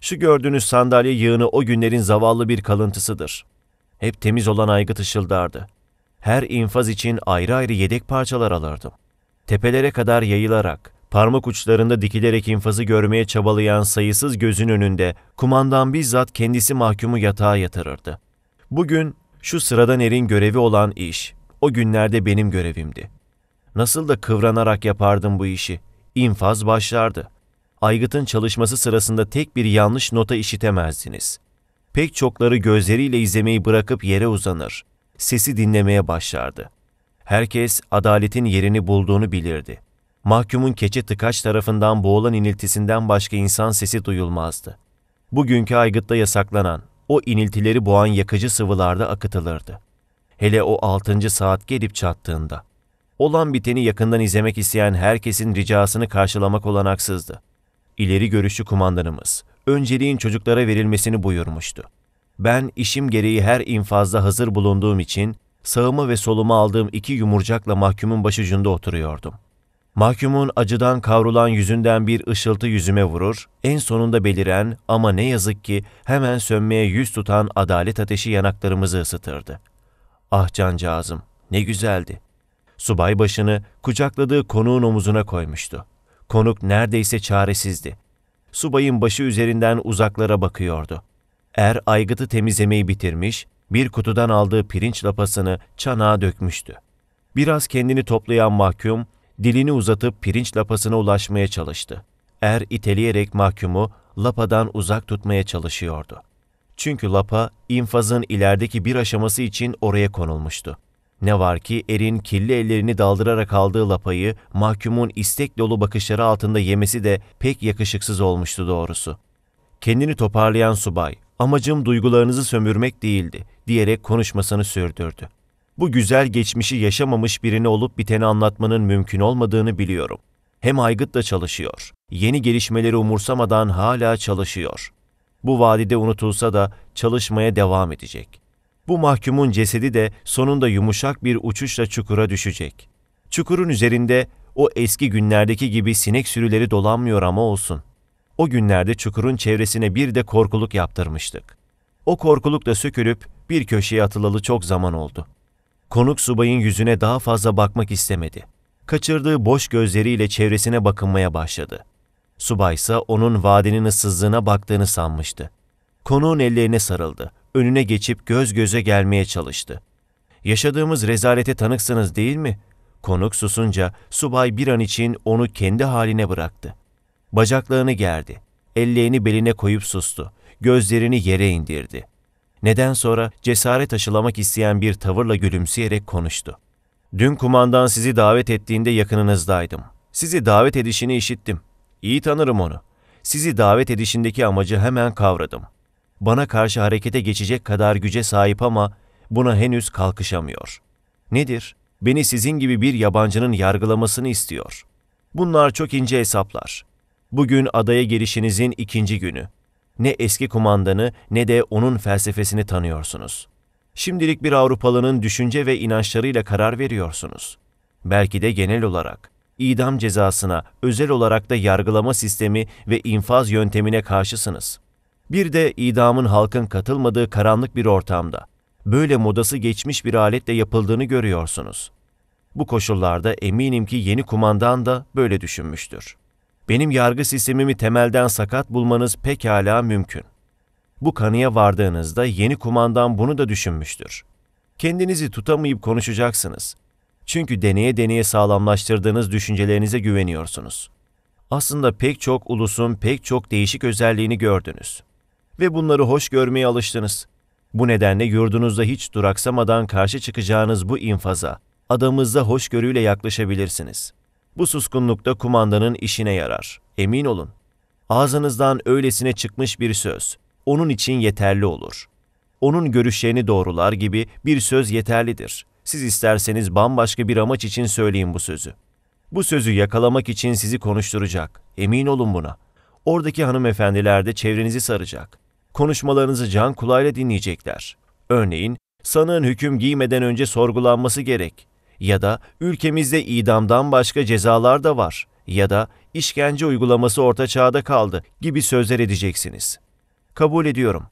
Şu gördüğünüz sandalye yığını o günlerin zavallı bir kalıntısıdır. Hep temiz olan aygıt ışıldardı. Her infaz için ayrı ayrı yedek parçalar alırdım. Tepelere kadar yayılarak Parmak uçlarında dikilerek infazı görmeye çabalayan sayısız gözün önünde kumandan bizzat kendisi mahkumu yatağa yatırırdı. Bugün şu sıradan erin görevi olan iş, o günlerde benim görevimdi. Nasıl da kıvranarak yapardım bu işi. Infaz başlardı. Aygıt'ın çalışması sırasında tek bir yanlış nota işitemezdiniz. Pek çokları gözleriyle izlemeyi bırakıp yere uzanır. Sesi dinlemeye başlardı. Herkes adaletin yerini bulduğunu bilirdi mahkumun keçi tıkaç tarafından boğulan iniltisinden başka insan sesi duyulmazdı. Bugünkü aygıtta yasaklanan, o iniltileri boğan yakıcı sıvılarda akıtılırdı. Hele o altıncı saat gelip çattığında. Olan biteni yakından izlemek isteyen herkesin ricasını karşılamak olanaksızdı. İleri görüşlü kumandanımız, önceliğin çocuklara verilmesini buyurmuştu. Ben işim gereği her infazda hazır bulunduğum için sağımı ve solumu aldığım iki yumurcakla mahkumun başucunda oturuyordum. Mahkumun acıdan kavrulan yüzünden bir ışıltı yüzüme vurur, en sonunda beliren ama ne yazık ki hemen sönmeye yüz tutan adalet ateşi yanaklarımızı ısıtırdı. Ah cancağızım, ne güzeldi. Subay başını kucakladığı konuğun omuzuna koymuştu. Konuk neredeyse çaresizdi. Subayın başı üzerinden uzaklara bakıyordu. Er aygıtı temizlemeyi bitirmiş, bir kutudan aldığı pirinç lapasını çanağa dökmüştü. Biraz kendini toplayan mahkum dilini uzatıp pirinç lapasına ulaşmaya çalıştı. Er iteleyerek mahkumu lapadan uzak tutmaya çalışıyordu. Çünkü lapa infazın ilerideki bir aşaması için oraya konulmuştu. Ne var ki erin kirli ellerini daldırarak aldığı lapayı mahkumun istek dolu bakışları altında yemesi de pek yakışıksız olmuştu doğrusu. Kendini toparlayan subay, amacım duygularınızı sömürmek değildi diyerek konuşmasını sürdürdü bu güzel geçmişi yaşamamış birini olup biteni anlatmanın mümkün olmadığını biliyorum. Hem Aygıt da çalışıyor. Yeni gelişmeleri umursamadan hala çalışıyor. Bu vadide unutulsa da çalışmaya devam edecek. Bu mahkumun cesedi de sonunda yumuşak bir uçuşla çukura düşecek. Çukurun üzerinde o eski günlerdeki gibi sinek sürüleri dolanmıyor ama olsun. O günlerde çukurun çevresine bir de korkuluk yaptırmıştık. O korkuluk da sökülüp bir köşeye atılalı çok zaman oldu. Konuk subayın yüzüne daha fazla bakmak istemedi. Kaçırdığı boş gözleriyle çevresine bakınmaya başladı. Subay ise onun vadinin ıssızlığına baktığını sanmıştı. Konuğun ellerine sarıldı. Önüne geçip göz göze gelmeye çalıştı. Yaşadığımız rezalete tanıksınız değil mi? Konuk susunca subay bir an için onu kendi haline bıraktı. Bacaklarını gerdi. Elleğini beline koyup sustu. Gözlerini yere indirdi. Neden sonra cesaret aşılamak isteyen bir tavırla gülümseyerek konuştu. Dün kumandan sizi davet ettiğinde yakınınızdaydım. Sizi davet edişini işittim. İyi tanırım onu. Sizi davet edişindeki amacı hemen kavradım. Bana karşı harekete geçecek kadar güce sahip ama buna henüz kalkışamıyor. Nedir? Beni sizin gibi bir yabancının yargılamasını istiyor. Bunlar çok ince hesaplar. Bugün adaya girişinizin ikinci günü ne eski kumandanı ne de onun felsefesini tanıyorsunuz. Şimdilik bir Avrupalının düşünce ve inançlarıyla karar veriyorsunuz. Belki de genel olarak idam cezasına, özel olarak da yargılama sistemi ve infaz yöntemine karşısınız. Bir de idamın halkın katılmadığı karanlık bir ortamda böyle modası geçmiş bir aletle yapıldığını görüyorsunuz. Bu koşullarda eminim ki yeni kumandan da böyle düşünmüştür benim yargı sistemimi temelden sakat bulmanız pekala mümkün. Bu kanıya vardığınızda yeni kumandan bunu da düşünmüştür. Kendinizi tutamayıp konuşacaksınız. Çünkü deneye deneye sağlamlaştırdığınız düşüncelerinize güveniyorsunuz. Aslında pek çok ulusun pek çok değişik özelliğini gördünüz. Ve bunları hoş görmeye alıştınız. Bu nedenle yurdunuzda hiç duraksamadan karşı çıkacağınız bu infaza, adamınıza hoşgörüyle yaklaşabilirsiniz.'' Bu suskunlukta kumandanın işine yarar. Emin olun. Ağzınızdan öylesine çıkmış bir söz, onun için yeterli olur. Onun görüşlerini doğrular gibi bir söz yeterlidir. Siz isterseniz bambaşka bir amaç için söyleyin bu sözü. Bu sözü yakalamak için sizi konuşturacak. Emin olun buna. Oradaki hanımefendiler de çevrenizi saracak. Konuşmalarınızı can kulağıyla dinleyecekler. Örneğin, sanığın hüküm giymeden önce sorgulanması gerek ya da ülkemizde idamdan başka cezalar da var ya da işkence uygulaması orta çağda kaldı gibi sözler edeceksiniz. Kabul ediyorum.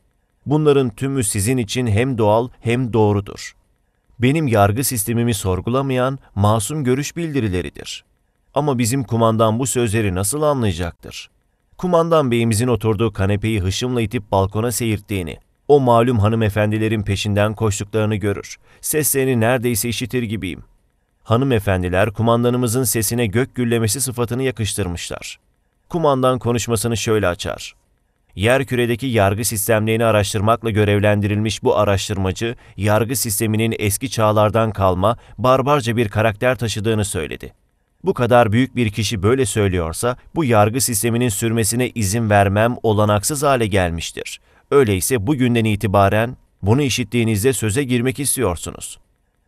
Bunların tümü sizin için hem doğal hem doğrudur. Benim yargı sistemimi sorgulamayan masum görüş bildirileridir. Ama bizim kumandan bu sözleri nasıl anlayacaktır? Kumandan beyimizin oturduğu kanepeyi hışımla itip balkona seyirttiğini, o malum hanımefendilerin peşinden koştuklarını görür. Seslerini neredeyse işitir gibiyim hanımefendiler kumandanımızın sesine gök güllemesi sıfatını yakıştırmışlar. Kumandan konuşmasını şöyle açar. Yer küredeki yargı sistemlerini araştırmakla görevlendirilmiş bu araştırmacı, yargı sisteminin eski çağlardan kalma, barbarca bir karakter taşıdığını söyledi. Bu kadar büyük bir kişi böyle söylüyorsa, bu yargı sisteminin sürmesine izin vermem olanaksız hale gelmiştir. Öyleyse bugünden itibaren bunu işittiğinizde söze girmek istiyorsunuz.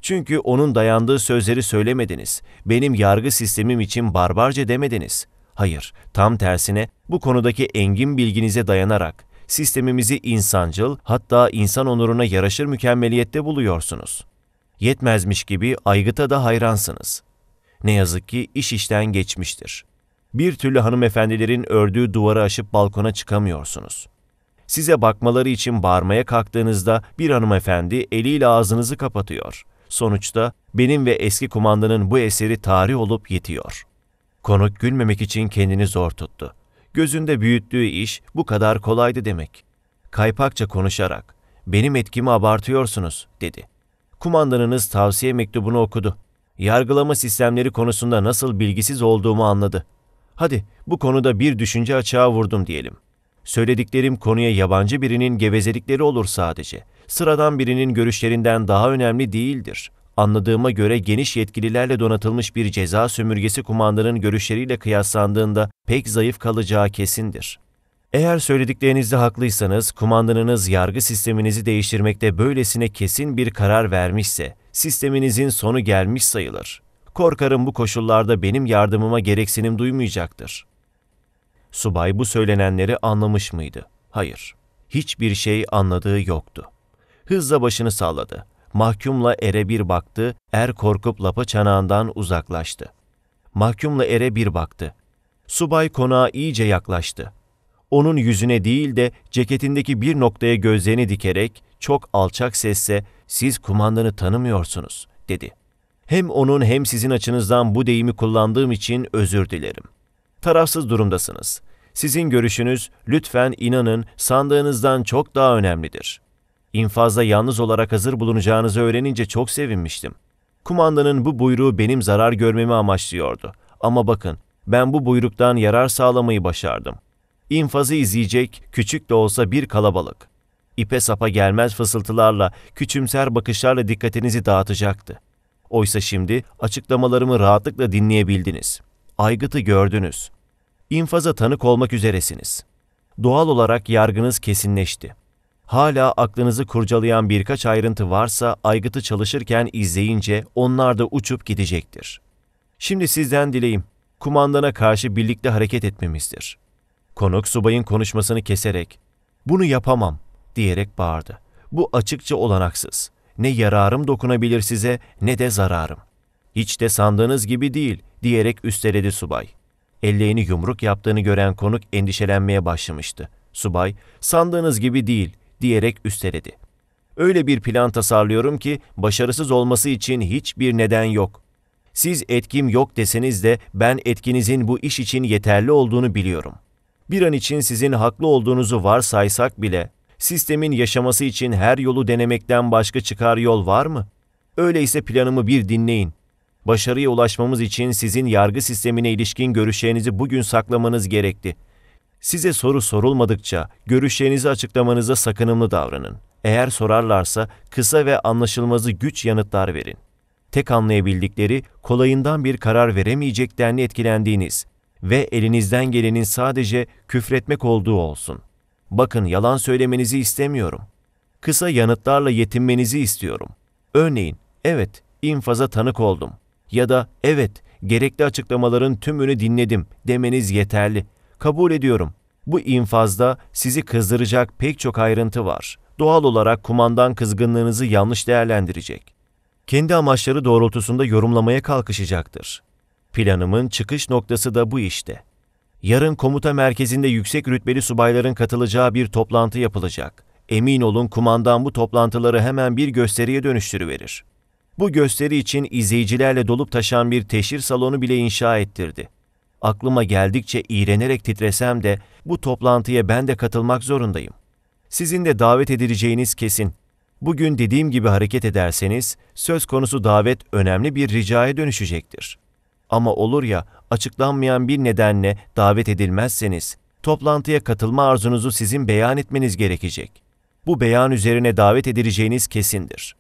Çünkü onun dayandığı sözleri söylemediniz. Benim yargı sistemim için barbarca demediniz. Hayır, tam tersine bu konudaki engin bilginize dayanarak sistemimizi insancıl, hatta insan onuruna yaraşır mükemmeliyette buluyorsunuz. Yetmezmiş gibi aygıta da hayransınız. Ne yazık ki iş işten geçmiştir. Bir türlü hanımefendilerin ördüğü duvarı aşıp balkona çıkamıyorsunuz. Size bakmaları için bağırmaya kalktığınızda bir hanımefendi eliyle ağzınızı kapatıyor.'' Sonuçta benim ve eski kumandanın bu eseri tarih olup yetiyor. Konuk gülmemek için kendini zor tuttu. Gözünde büyüttüğü iş bu kadar kolaydı demek. Kaypakça konuşarak, benim etkimi abartıyorsunuz, dedi. Kumandanınız tavsiye mektubunu okudu. Yargılama sistemleri konusunda nasıl bilgisiz olduğumu anladı. Hadi bu konuda bir düşünce açığa vurdum diyelim. Söylediklerim konuya yabancı birinin gevezelikleri olur sadece.'' sıradan birinin görüşlerinden daha önemli değildir. Anladığıma göre geniş yetkililerle donatılmış bir ceza sömürgesi kumandanın görüşleriyle kıyaslandığında pek zayıf kalacağı kesindir. Eğer söylediklerinizde haklıysanız, kumandanınız yargı sisteminizi değiştirmekte böylesine kesin bir karar vermişse, sisteminizin sonu gelmiş sayılır. Korkarım bu koşullarda benim yardımıma gereksinim duymayacaktır. Subay bu söylenenleri anlamış mıydı? Hayır. Hiçbir şey anladığı yoktu hızla başını salladı. Mahkumla ere bir baktı, er korkup lapa çanağından uzaklaştı. Mahkumla ere bir baktı. Subay konağa iyice yaklaştı. Onun yüzüne değil de ceketindeki bir noktaya gözlerini dikerek çok alçak sesle siz kumandanı tanımıyorsunuz dedi. Hem onun hem sizin açınızdan bu deyimi kullandığım için özür dilerim. Tarafsız durumdasınız. Sizin görüşünüz lütfen inanın sandığınızdan çok daha önemlidir.'' infazda yalnız olarak hazır bulunacağınızı öğrenince çok sevinmiştim. Kumandanın bu buyruğu benim zarar görmemi amaçlıyordu. Ama bakın, ben bu buyruktan yarar sağlamayı başardım. İnfazı izleyecek küçük de olsa bir kalabalık. İpe sapa gelmez fısıltılarla, küçümser bakışlarla dikkatinizi dağıtacaktı. Oysa şimdi açıklamalarımı rahatlıkla dinleyebildiniz. Aygıtı gördünüz. İnfaza tanık olmak üzeresiniz. Doğal olarak yargınız kesinleşti.'' Hala aklınızı kurcalayan birkaç ayrıntı varsa aygıtı çalışırken izleyince onlar da uçup gidecektir. Şimdi sizden dileyim, kumandana karşı birlikte hareket etmemizdir. Konuk subayın konuşmasını keserek, bunu yapamam diyerek bağırdı. Bu açıkça olanaksız. Ne yararım dokunabilir size ne de zararım. Hiç de sandığınız gibi değil diyerek üsteledi subay. Elleğini yumruk yaptığını gören konuk endişelenmeye başlamıştı. Subay, sandığınız gibi değil diyerek üsteledi. Öyle bir plan tasarlıyorum ki başarısız olması için hiçbir neden yok. Siz etkim yok deseniz de ben etkinizin bu iş için yeterli olduğunu biliyorum. Bir an için sizin haklı olduğunuzu varsaysak bile sistemin yaşaması için her yolu denemekten başka çıkar yol var mı? Öyleyse planımı bir dinleyin. Başarıya ulaşmamız için sizin yargı sistemine ilişkin görüşlerinizi bugün saklamanız gerekti. Size soru sorulmadıkça görüşlerinizi açıklamanıza sakınımlı davranın. Eğer sorarlarsa kısa ve anlaşılmazı güç yanıtlar verin. Tek anlayabildikleri kolayından bir karar veremeyecek denli etkilendiğiniz ve elinizden gelenin sadece küfretmek olduğu olsun. Bakın yalan söylemenizi istemiyorum. Kısa yanıtlarla yetinmenizi istiyorum. Örneğin, evet infaza tanık oldum ya da evet gerekli açıklamaların tümünü dinledim demeniz yeterli.'' Kabul ediyorum. Bu infazda sizi kızdıracak pek çok ayrıntı var. Doğal olarak kumandan kızgınlığınızı yanlış değerlendirecek. Kendi amaçları doğrultusunda yorumlamaya kalkışacaktır. Planımın çıkış noktası da bu işte. Yarın komuta merkezinde yüksek rütbeli subayların katılacağı bir toplantı yapılacak. Emin olun kumandan bu toplantıları hemen bir gösteriye dönüştürüverir. Bu gösteri için izleyicilerle dolup taşan bir teşhir salonu bile inşa ettirdi aklıma geldikçe iğrenerek titresem de bu toplantıya ben de katılmak zorundayım. Sizin de davet edileceğiniz kesin. Bugün dediğim gibi hareket ederseniz söz konusu davet önemli bir ricaya dönüşecektir. Ama olur ya açıklanmayan bir nedenle davet edilmezseniz toplantıya katılma arzunuzu sizin beyan etmeniz gerekecek. Bu beyan üzerine davet edileceğiniz kesindir.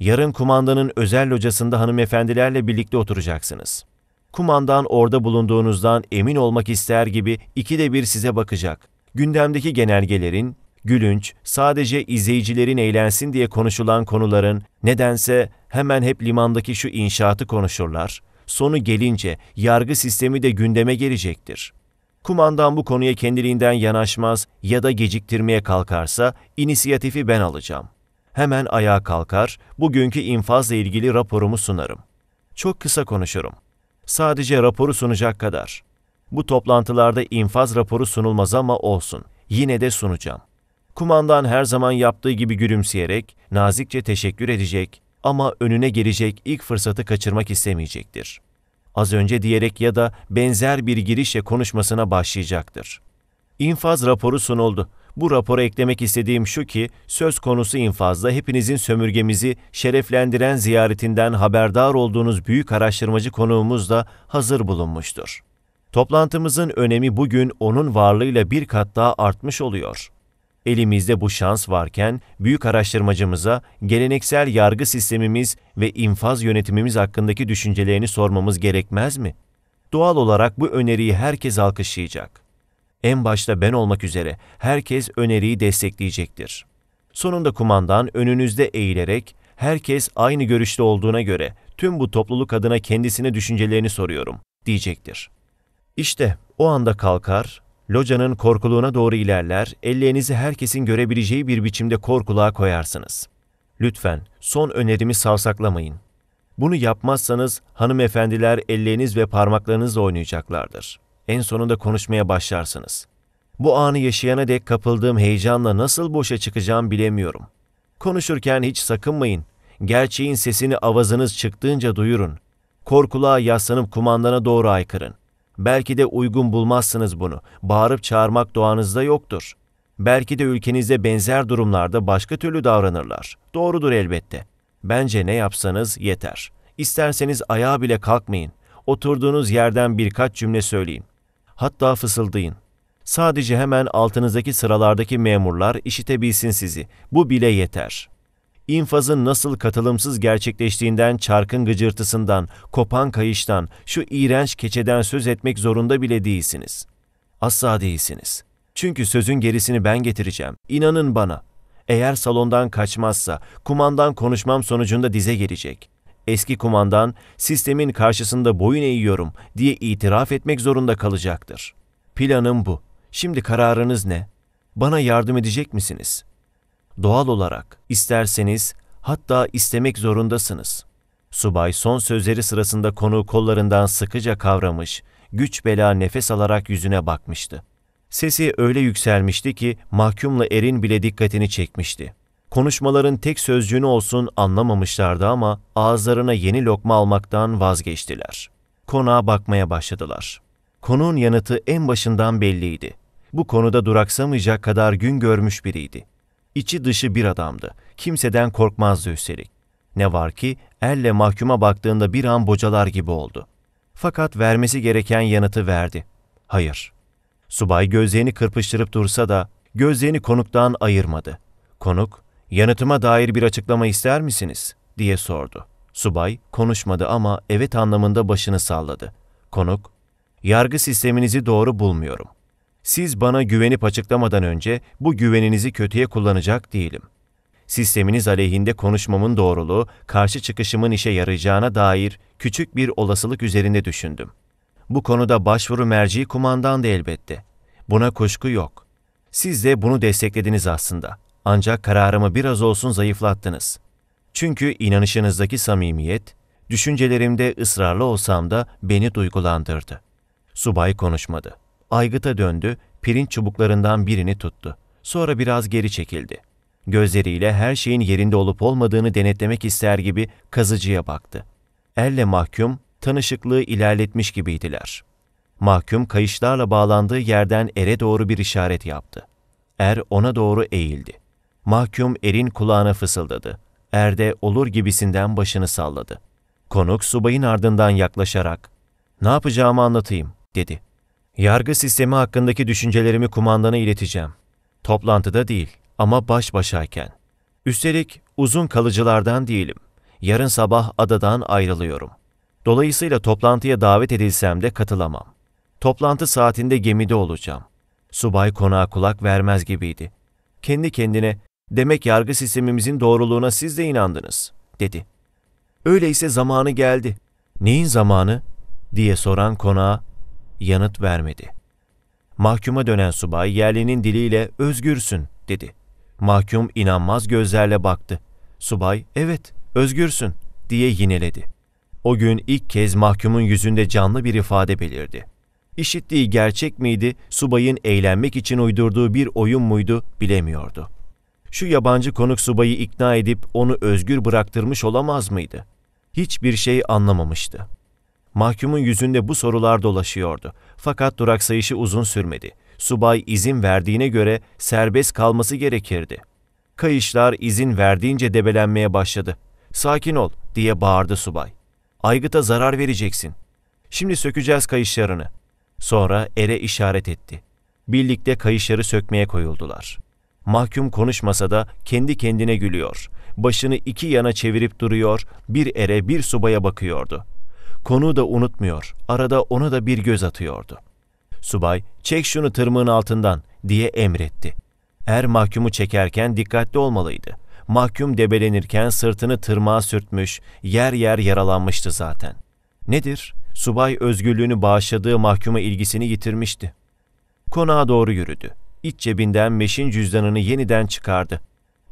Yarın kumandanın özel locasında hanımefendilerle birlikte oturacaksınız kumandan orada bulunduğunuzdan emin olmak ister gibi ikide bir size bakacak. Gündemdeki genelgelerin, gülünç, sadece izleyicilerin eğlensin diye konuşulan konuların nedense hemen hep limandaki şu inşaatı konuşurlar. Sonu gelince yargı sistemi de gündeme gelecektir. Kumandan bu konuya kendiliğinden yanaşmaz ya da geciktirmeye kalkarsa inisiyatifi ben alacağım. Hemen ayağa kalkar, bugünkü infazla ilgili raporumu sunarım. Çok kısa konuşurum sadece raporu sunacak kadar. Bu toplantılarda infaz raporu sunulmaz ama olsun. Yine de sunacağım. Kumandan her zaman yaptığı gibi gülümseyerek, nazikçe teşekkür edecek ama önüne gelecek ilk fırsatı kaçırmak istemeyecektir. Az önce diyerek ya da benzer bir girişle konuşmasına başlayacaktır. İnfaz raporu sunuldu. Bu rapora eklemek istediğim şu ki, söz konusu infazda hepinizin sömürgemizi şereflendiren ziyaretinden haberdar olduğunuz büyük araştırmacı konuğumuz da hazır bulunmuştur. Toplantımızın önemi bugün onun varlığıyla bir kat daha artmış oluyor. Elimizde bu şans varken büyük araştırmacımıza geleneksel yargı sistemimiz ve infaz yönetimimiz hakkındaki düşüncelerini sormamız gerekmez mi? Doğal olarak bu öneriyi herkes alkışlayacak.'' en başta ben olmak üzere herkes öneriyi destekleyecektir. Sonunda kumandan önünüzde eğilerek herkes aynı görüşte olduğuna göre tüm bu topluluk adına kendisine düşüncelerini soruyorum diyecektir. İşte o anda kalkar, locanın korkuluğuna doğru ilerler, ellerinizi herkesin görebileceği bir biçimde korkuluğa koyarsınız. Lütfen son önerimi savsaklamayın. Bunu yapmazsanız hanımefendiler elleriniz ve parmaklarınızla oynayacaklardır.'' en sonunda konuşmaya başlarsınız. Bu anı yaşayana dek kapıldığım heyecanla nasıl boşa çıkacağım bilemiyorum. Konuşurken hiç sakınmayın. Gerçeğin sesini avazınız çıktığınca duyurun. Korkuluğa yaslanıp kumandana doğru aykırın. Belki de uygun bulmazsınız bunu. Bağırıp çağırmak doğanızda yoktur. Belki de ülkenizde benzer durumlarda başka türlü davranırlar. Doğrudur elbette. Bence ne yapsanız yeter. İsterseniz ayağa bile kalkmayın. Oturduğunuz yerden birkaç cümle söyleyin hatta fısıldayın. Sadece hemen altınızdaki sıralardaki memurlar işitebilsin sizi. Bu bile yeter. İnfazın nasıl katılımsız gerçekleştiğinden, çarkın gıcırtısından, kopan kayıştan, şu iğrenç keçeden söz etmek zorunda bile değilsiniz. Asla değilsiniz. Çünkü sözün gerisini ben getireceğim. İnanın bana. Eğer salondan kaçmazsa, kumandan konuşmam sonucunda dize gelecek.'' eski kumandan sistemin karşısında boyun eğiyorum diye itiraf etmek zorunda kalacaktır. Planım bu. Şimdi kararınız ne? Bana yardım edecek misiniz? Doğal olarak isterseniz hatta istemek zorundasınız. Subay son sözleri sırasında konu kollarından sıkıca kavramış, güç bela nefes alarak yüzüne bakmıştı. Sesi öyle yükselmişti ki mahkumla erin bile dikkatini çekmişti. Konuşmaların tek sözcüğünü olsun anlamamışlardı ama ağızlarına yeni lokma almaktan vazgeçtiler. Konağa bakmaya başladılar. Konun yanıtı en başından belliydi. Bu konuda duraksamayacak kadar gün görmüş biriydi. İçi dışı bir adamdı. Kimseden korkmazdı üstelik. Ne var ki elle mahkuma baktığında bir an bocalar gibi oldu. Fakat vermesi gereken yanıtı verdi. Hayır. Subay gözlerini kırpıştırıp dursa da gözlerini konuktan ayırmadı. Konuk Yanıtıma dair bir açıklama ister misiniz? diye sordu. Subay konuşmadı ama evet anlamında başını salladı. Konuk, yargı sisteminizi doğru bulmuyorum. Siz bana güvenip açıklamadan önce bu güveninizi kötüye kullanacak değilim. Sisteminiz aleyhinde konuşmamın doğruluğu, karşı çıkışımın işe yarayacağına dair küçük bir olasılık üzerinde düşündüm. Bu konuda başvuru merci kumandan elbette. Buna kuşku yok. Siz de bunu desteklediniz aslında. Ancak kararımı biraz olsun zayıflattınız. Çünkü inanışınızdaki samimiyet, düşüncelerimde ısrarlı olsam da beni duygulandırdı. Subay konuşmadı. Aygıta döndü, pirinç çubuklarından birini tuttu. Sonra biraz geri çekildi. Gözleriyle her şeyin yerinde olup olmadığını denetlemek ister gibi kazıcıya baktı. Elle mahkum, tanışıklığı ilerletmiş gibiydiler. Mahkum kayışlarla bağlandığı yerden ere doğru bir işaret yaptı. Er ona doğru eğildi. Mahkum erin kulağına fısıldadı. Erde olur gibisinden başını salladı. Konuk subayın ardından yaklaşarak ''Ne yapacağımı anlatayım.'' dedi. ''Yargı sistemi hakkındaki düşüncelerimi kumandana ileteceğim. Toplantıda değil ama baş başayken. Üstelik uzun kalıcılardan değilim. Yarın sabah adadan ayrılıyorum. Dolayısıyla toplantıya davet edilsem de katılamam. Toplantı saatinde gemide olacağım.'' Subay konağa kulak vermez gibiydi. Kendi kendine Demek yargı sistemimizin doğruluğuna siz de inandınız, dedi. Öyleyse zamanı geldi. Neyin zamanı? diye soran konağa yanıt vermedi. Mahkuma dönen subay yerlinin diliyle özgürsün dedi. Mahkum inanmaz gözlerle baktı. Subay evet özgürsün diye yineledi. O gün ilk kez mahkumun yüzünde canlı bir ifade belirdi. İşittiği gerçek miydi, subayın eğlenmek için uydurduğu bir oyun muydu bilemiyordu.'' Şu yabancı konuk subayı ikna edip onu özgür bıraktırmış olamaz mıydı? Hiçbir şey anlamamıştı. Mahkumun yüzünde bu sorular dolaşıyordu. Fakat duraksayışı uzun sürmedi. Subay izin verdiğine göre serbest kalması gerekirdi. Kayışlar izin verdiğince debelenmeye başladı. "Sakin ol." diye bağırdı subay. "Aygıta zarar vereceksin. Şimdi sökeceğiz kayışlarını." Sonra ere işaret etti. Birlikte kayışları sökmeye koyuldular. Mahkum konuşmasa da kendi kendine gülüyor. Başını iki yana çevirip duruyor, bir ere bir subaya bakıyordu. Konuğu da unutmuyor, arada ona da bir göz atıyordu. Subay, çek şunu tırmığın altından diye emretti. Er mahkumu çekerken dikkatli olmalıydı. Mahkum debelenirken sırtını tırmağa sürtmüş, yer yer yaralanmıştı zaten. Nedir? Subay özgürlüğünü bağışladığı mahkuma ilgisini yitirmişti. Konağa doğru yürüdü iç cebinden meşin cüzdanını yeniden çıkardı.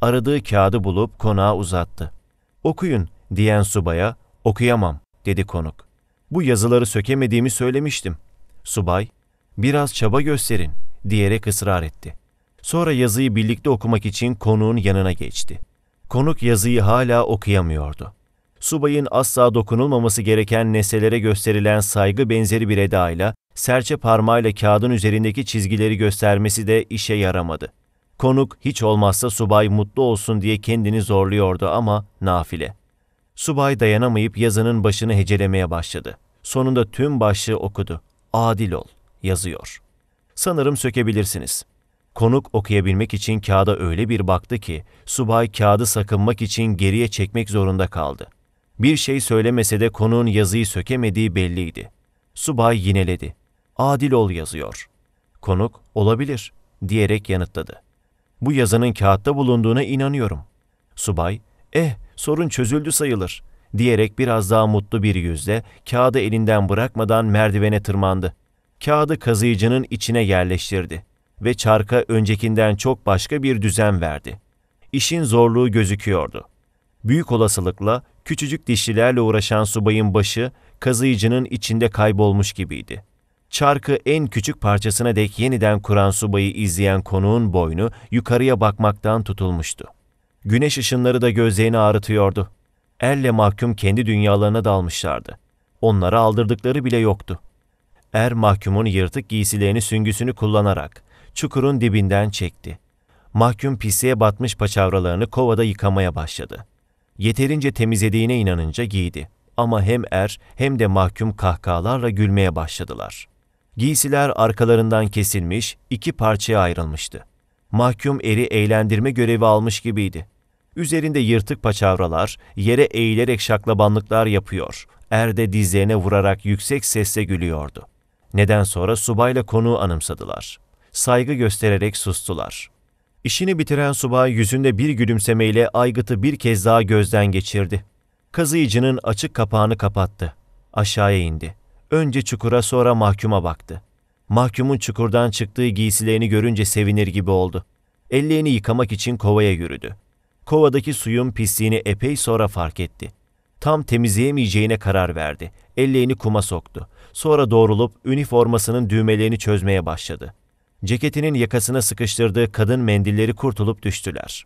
Aradığı kağıdı bulup konağa uzattı. Okuyun diyen subaya okuyamam dedi konuk. Bu yazıları sökemediğimi söylemiştim. Subay biraz çaba gösterin diyerek ısrar etti. Sonra yazıyı birlikte okumak için konuğun yanına geçti. Konuk yazıyı hala okuyamıyordu. Subayın asla dokunulmaması gereken nesnelere gösterilen saygı benzeri bir edayla serçe parmağıyla kağıdın üzerindeki çizgileri göstermesi de işe yaramadı. Konuk hiç olmazsa subay mutlu olsun diye kendini zorluyordu ama nafile. Subay dayanamayıp yazının başını hecelemeye başladı. Sonunda tüm başlığı okudu. Adil ol, yazıyor. Sanırım sökebilirsiniz. Konuk okuyabilmek için kağıda öyle bir baktı ki, subay kağıdı sakınmak için geriye çekmek zorunda kaldı. Bir şey söylemese de konuğun yazıyı sökemediği belliydi. Subay yineledi adil ol yazıyor. Konuk, olabilir diyerek yanıtladı. Bu yazının kağıtta bulunduğuna inanıyorum. Subay, eh sorun çözüldü sayılır diyerek biraz daha mutlu bir yüzle kağıdı elinden bırakmadan merdivene tırmandı. Kağıdı kazıyıcının içine yerleştirdi ve çarka öncekinden çok başka bir düzen verdi. İşin zorluğu gözüküyordu. Büyük olasılıkla küçücük dişlilerle uğraşan subayın başı kazıyıcının içinde kaybolmuş gibiydi. Çarkı en küçük parçasına dek yeniden kuran subayı izleyen konuğun boynu yukarıya bakmaktan tutulmuştu. Güneş ışınları da gözlerini ağrıtıyordu. Erle mahkum kendi dünyalarına dalmışlardı. Onlara aldırdıkları bile yoktu. Er mahkumun yırtık giysilerini süngüsünü kullanarak çukurun dibinden çekti. Mahkum pisliğe batmış paçavralarını kovada yıkamaya başladı. Yeterince temizlediğine inanınca giydi. Ama hem er hem de mahkum kahkahalarla gülmeye başladılar.'' Giysiler arkalarından kesilmiş, iki parçaya ayrılmıştı. Mahkum eri eğlendirme görevi almış gibiydi. Üzerinde yırtık paçavralar, yere eğilerek şaklabanlıklar yapıyor. Er de dizlerine vurarak yüksek sesle gülüyordu. Neden sonra subayla konuğu anımsadılar. Saygı göstererek sustular. İşini bitiren subay yüzünde bir gülümsemeyle aygıtı bir kez daha gözden geçirdi. Kazıyıcının açık kapağını kapattı. Aşağıya indi önce çukura sonra mahkuma baktı. Mahkumun çukurdan çıktığı giysilerini görünce sevinir gibi oldu. Ellerini yıkamak için kovaya yürüdü. Kovadaki suyun pisliğini epey sonra fark etti. Tam temizleyemeyeceğine karar verdi. Ellerini kuma soktu. Sonra doğrulup üniformasının düğmelerini çözmeye başladı. Ceketinin yakasına sıkıştırdığı kadın mendilleri kurtulup düştüler.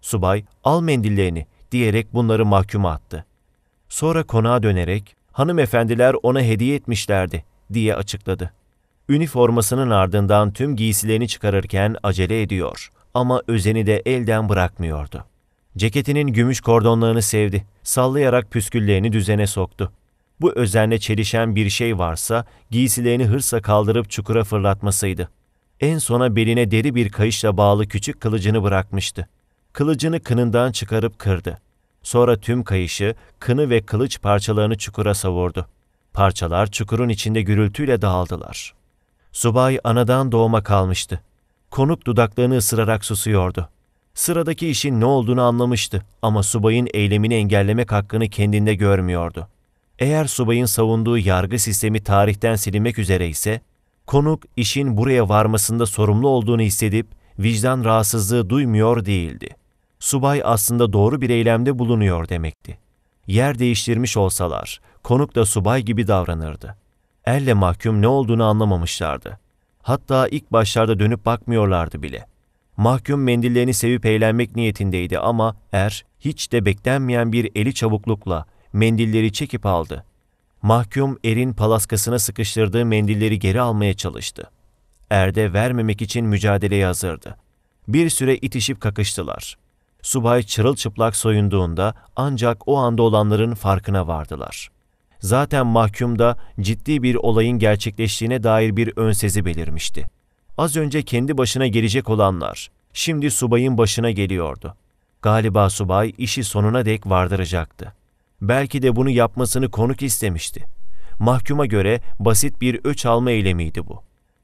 Subay, al mendillerini diyerek bunları mahkuma attı. Sonra konağa dönerek hanımefendiler ona hediye etmişlerdi diye açıkladı. Üniformasının ardından tüm giysilerini çıkarırken acele ediyor ama özeni de elden bırakmıyordu. Ceketinin gümüş kordonlarını sevdi. Sallayarak püsküllerini düzene soktu. Bu özenle çelişen bir şey varsa giysilerini hırsa kaldırıp çukura fırlatmasıydı. En sona beline deri bir kayışla bağlı küçük kılıcını bırakmıştı. Kılıcını kınından çıkarıp kırdı. Sonra tüm kayışı, kını ve kılıç parçalarını çukura savurdu. Parçalar çukurun içinde gürültüyle dağıldılar. Subay anadan doğma kalmıştı. Konuk dudaklarını ısırarak susuyordu. Sıradaki işin ne olduğunu anlamıştı ama subayın eylemini engellemek hakkını kendinde görmüyordu. Eğer subayın savunduğu yargı sistemi tarihten silinmek üzere ise, konuk işin buraya varmasında sorumlu olduğunu hissedip vicdan rahatsızlığı duymuyor değildi subay aslında doğru bir eylemde bulunuyor demekti. Yer değiştirmiş olsalar, konuk da subay gibi davranırdı. Elle mahkum ne olduğunu anlamamışlardı. Hatta ilk başlarda dönüp bakmıyorlardı bile. Mahkum mendillerini sevip eğlenmek niyetindeydi ama er hiç de beklenmeyen bir eli çabuklukla mendilleri çekip aldı. Mahkum erin palaskasına sıkıştırdığı mendilleri geri almaya çalıştı. Er de vermemek için mücadeleye hazırdı. Bir süre itişip kakıştılar. Subay çırılçıplak soyunduğunda ancak o anda olanların farkına vardılar. Zaten mahkumda ciddi bir olayın gerçekleştiğine dair bir önsezi belirmişti. Az önce kendi başına gelecek olanlar, şimdi subayın başına geliyordu. Galiba subay işi sonuna dek vardıracaktı. Belki de bunu yapmasını konuk istemişti. Mahkuma göre basit bir öç alma eylemiydi bu.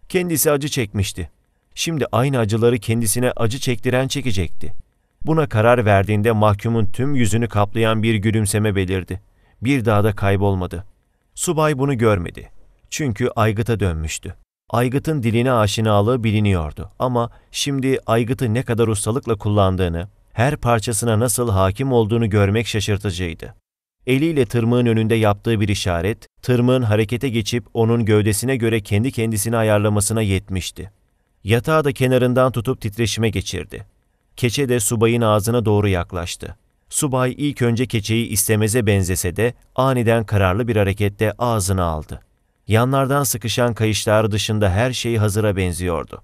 Kendisi acı çekmişti. Şimdi aynı acıları kendisine acı çektiren çekecekti. Buna karar verdiğinde mahkumun tüm yüzünü kaplayan bir gülümseme belirdi. Bir daha da kaybolmadı. Subay bunu görmedi. Çünkü aygıta dönmüştü. Aygıt'ın diline aşinalığı biliniyordu ama şimdi aygıtı ne kadar ustalıkla kullandığını, her parçasına nasıl hakim olduğunu görmek şaşırtıcıydı. Eliyle tırmığın önünde yaptığı bir işaret, tırmığın harekete geçip onun gövdesine göre kendi kendisini ayarlamasına yetmişti. Yatağı da kenarından tutup titreşime geçirdi. Keçe de subayın ağzına doğru yaklaştı. Subay ilk önce keçeyi istemeze benzese de aniden kararlı bir hareketle ağzına aldı. Yanlardan sıkışan kayışlar dışında her şey hazıra benziyordu.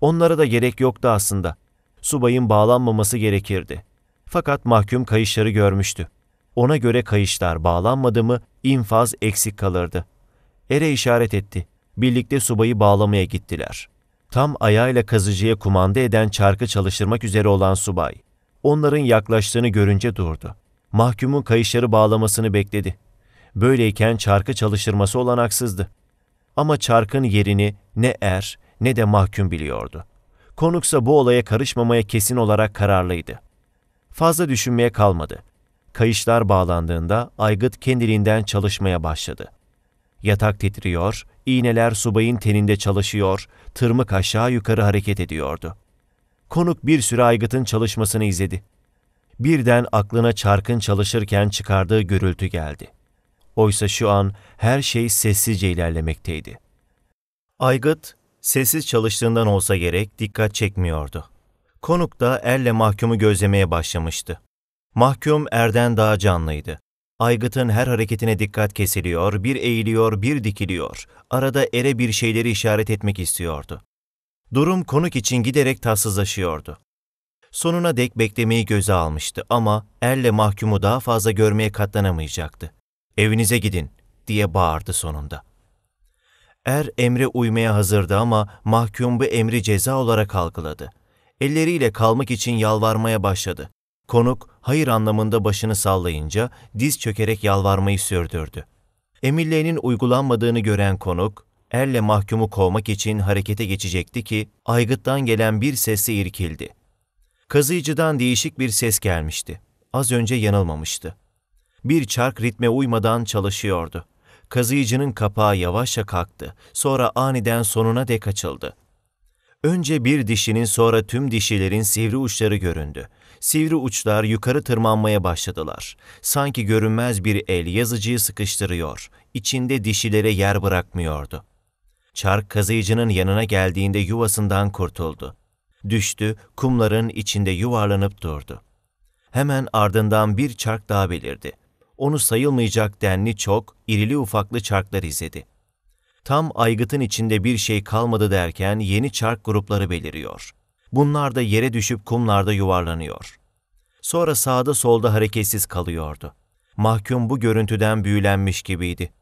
Onlara da gerek yoktu aslında. Subayın bağlanmaması gerekirdi. Fakat mahkum kayışları görmüştü. Ona göre kayışlar bağlanmadı mı infaz eksik kalırdı. Ere işaret etti. Birlikte subayı bağlamaya gittiler.'' tam ayağıyla kazıcıya kumanda eden çarkı çalıştırmak üzere olan subay, onların yaklaştığını görünce durdu. Mahkumun kayışları bağlamasını bekledi. Böyleyken çarkı çalıştırması olanaksızdı. Ama çarkın yerini ne er ne de mahkum biliyordu. Konuksa bu olaya karışmamaya kesin olarak kararlıydı. Fazla düşünmeye kalmadı. Kayışlar bağlandığında aygıt kendiliğinden çalışmaya başladı. Yatak titriyor, iğneler subayın teninde çalışıyor, tırmık aşağı yukarı hareket ediyordu. Konuk bir süre aygıtın çalışmasını izledi. Birden aklına çarkın çalışırken çıkardığı gürültü geldi. Oysa şu an her şey sessizce ilerlemekteydi. Aygıt, sessiz çalıştığından olsa gerek dikkat çekmiyordu. Konuk da elle mahkumu gözlemeye başlamıştı. Mahkum erden daha canlıydı. Aygıt'ın her hareketine dikkat kesiliyor, bir eğiliyor, bir dikiliyor. Arada ere bir şeyleri işaret etmek istiyordu. Durum konuk için giderek tatsızlaşıyordu. Sonuna dek beklemeyi göze almıştı ama erle mahkumu daha fazla görmeye katlanamayacaktı. "Evinize gidin." diye bağırdı sonunda. Er emre uymaya hazırdı ama mahkum bu emri ceza olarak algıladı. Elleriyle kalmak için yalvarmaya başladı. Konuk hayır anlamında başını sallayınca diz çökerek yalvarmayı sürdürdü. Emirlerinin uygulanmadığını gören konuk, erle mahkumu kovmak için harekete geçecekti ki aygıttan gelen bir sesle irkildi. Kazıyıcıdan değişik bir ses gelmişti. Az önce yanılmamıştı. Bir çark ritme uymadan çalışıyordu. Kazıyıcının kapağı yavaşça kalktı. Sonra aniden sonuna dek açıldı. Önce bir dişinin sonra tüm dişilerin sivri uçları göründü. Sivri uçlar yukarı tırmanmaya başladılar. Sanki görünmez bir el yazıcıyı sıkıştırıyor. içinde dişilere yer bırakmıyordu. Çark kazıyıcının yanına geldiğinde yuvasından kurtuldu. Düştü, kumların içinde yuvarlanıp durdu. Hemen ardından bir çark daha belirdi. Onu sayılmayacak denli çok, irili ufaklı çarklar izledi. Tam aygıtın içinde bir şey kalmadı derken yeni çark grupları beliriyor.'' Bunlar da yere düşüp kumlarda yuvarlanıyor. Sonra sağda solda hareketsiz kalıyordu. Mahkum bu görüntüden büyülenmiş gibiydi.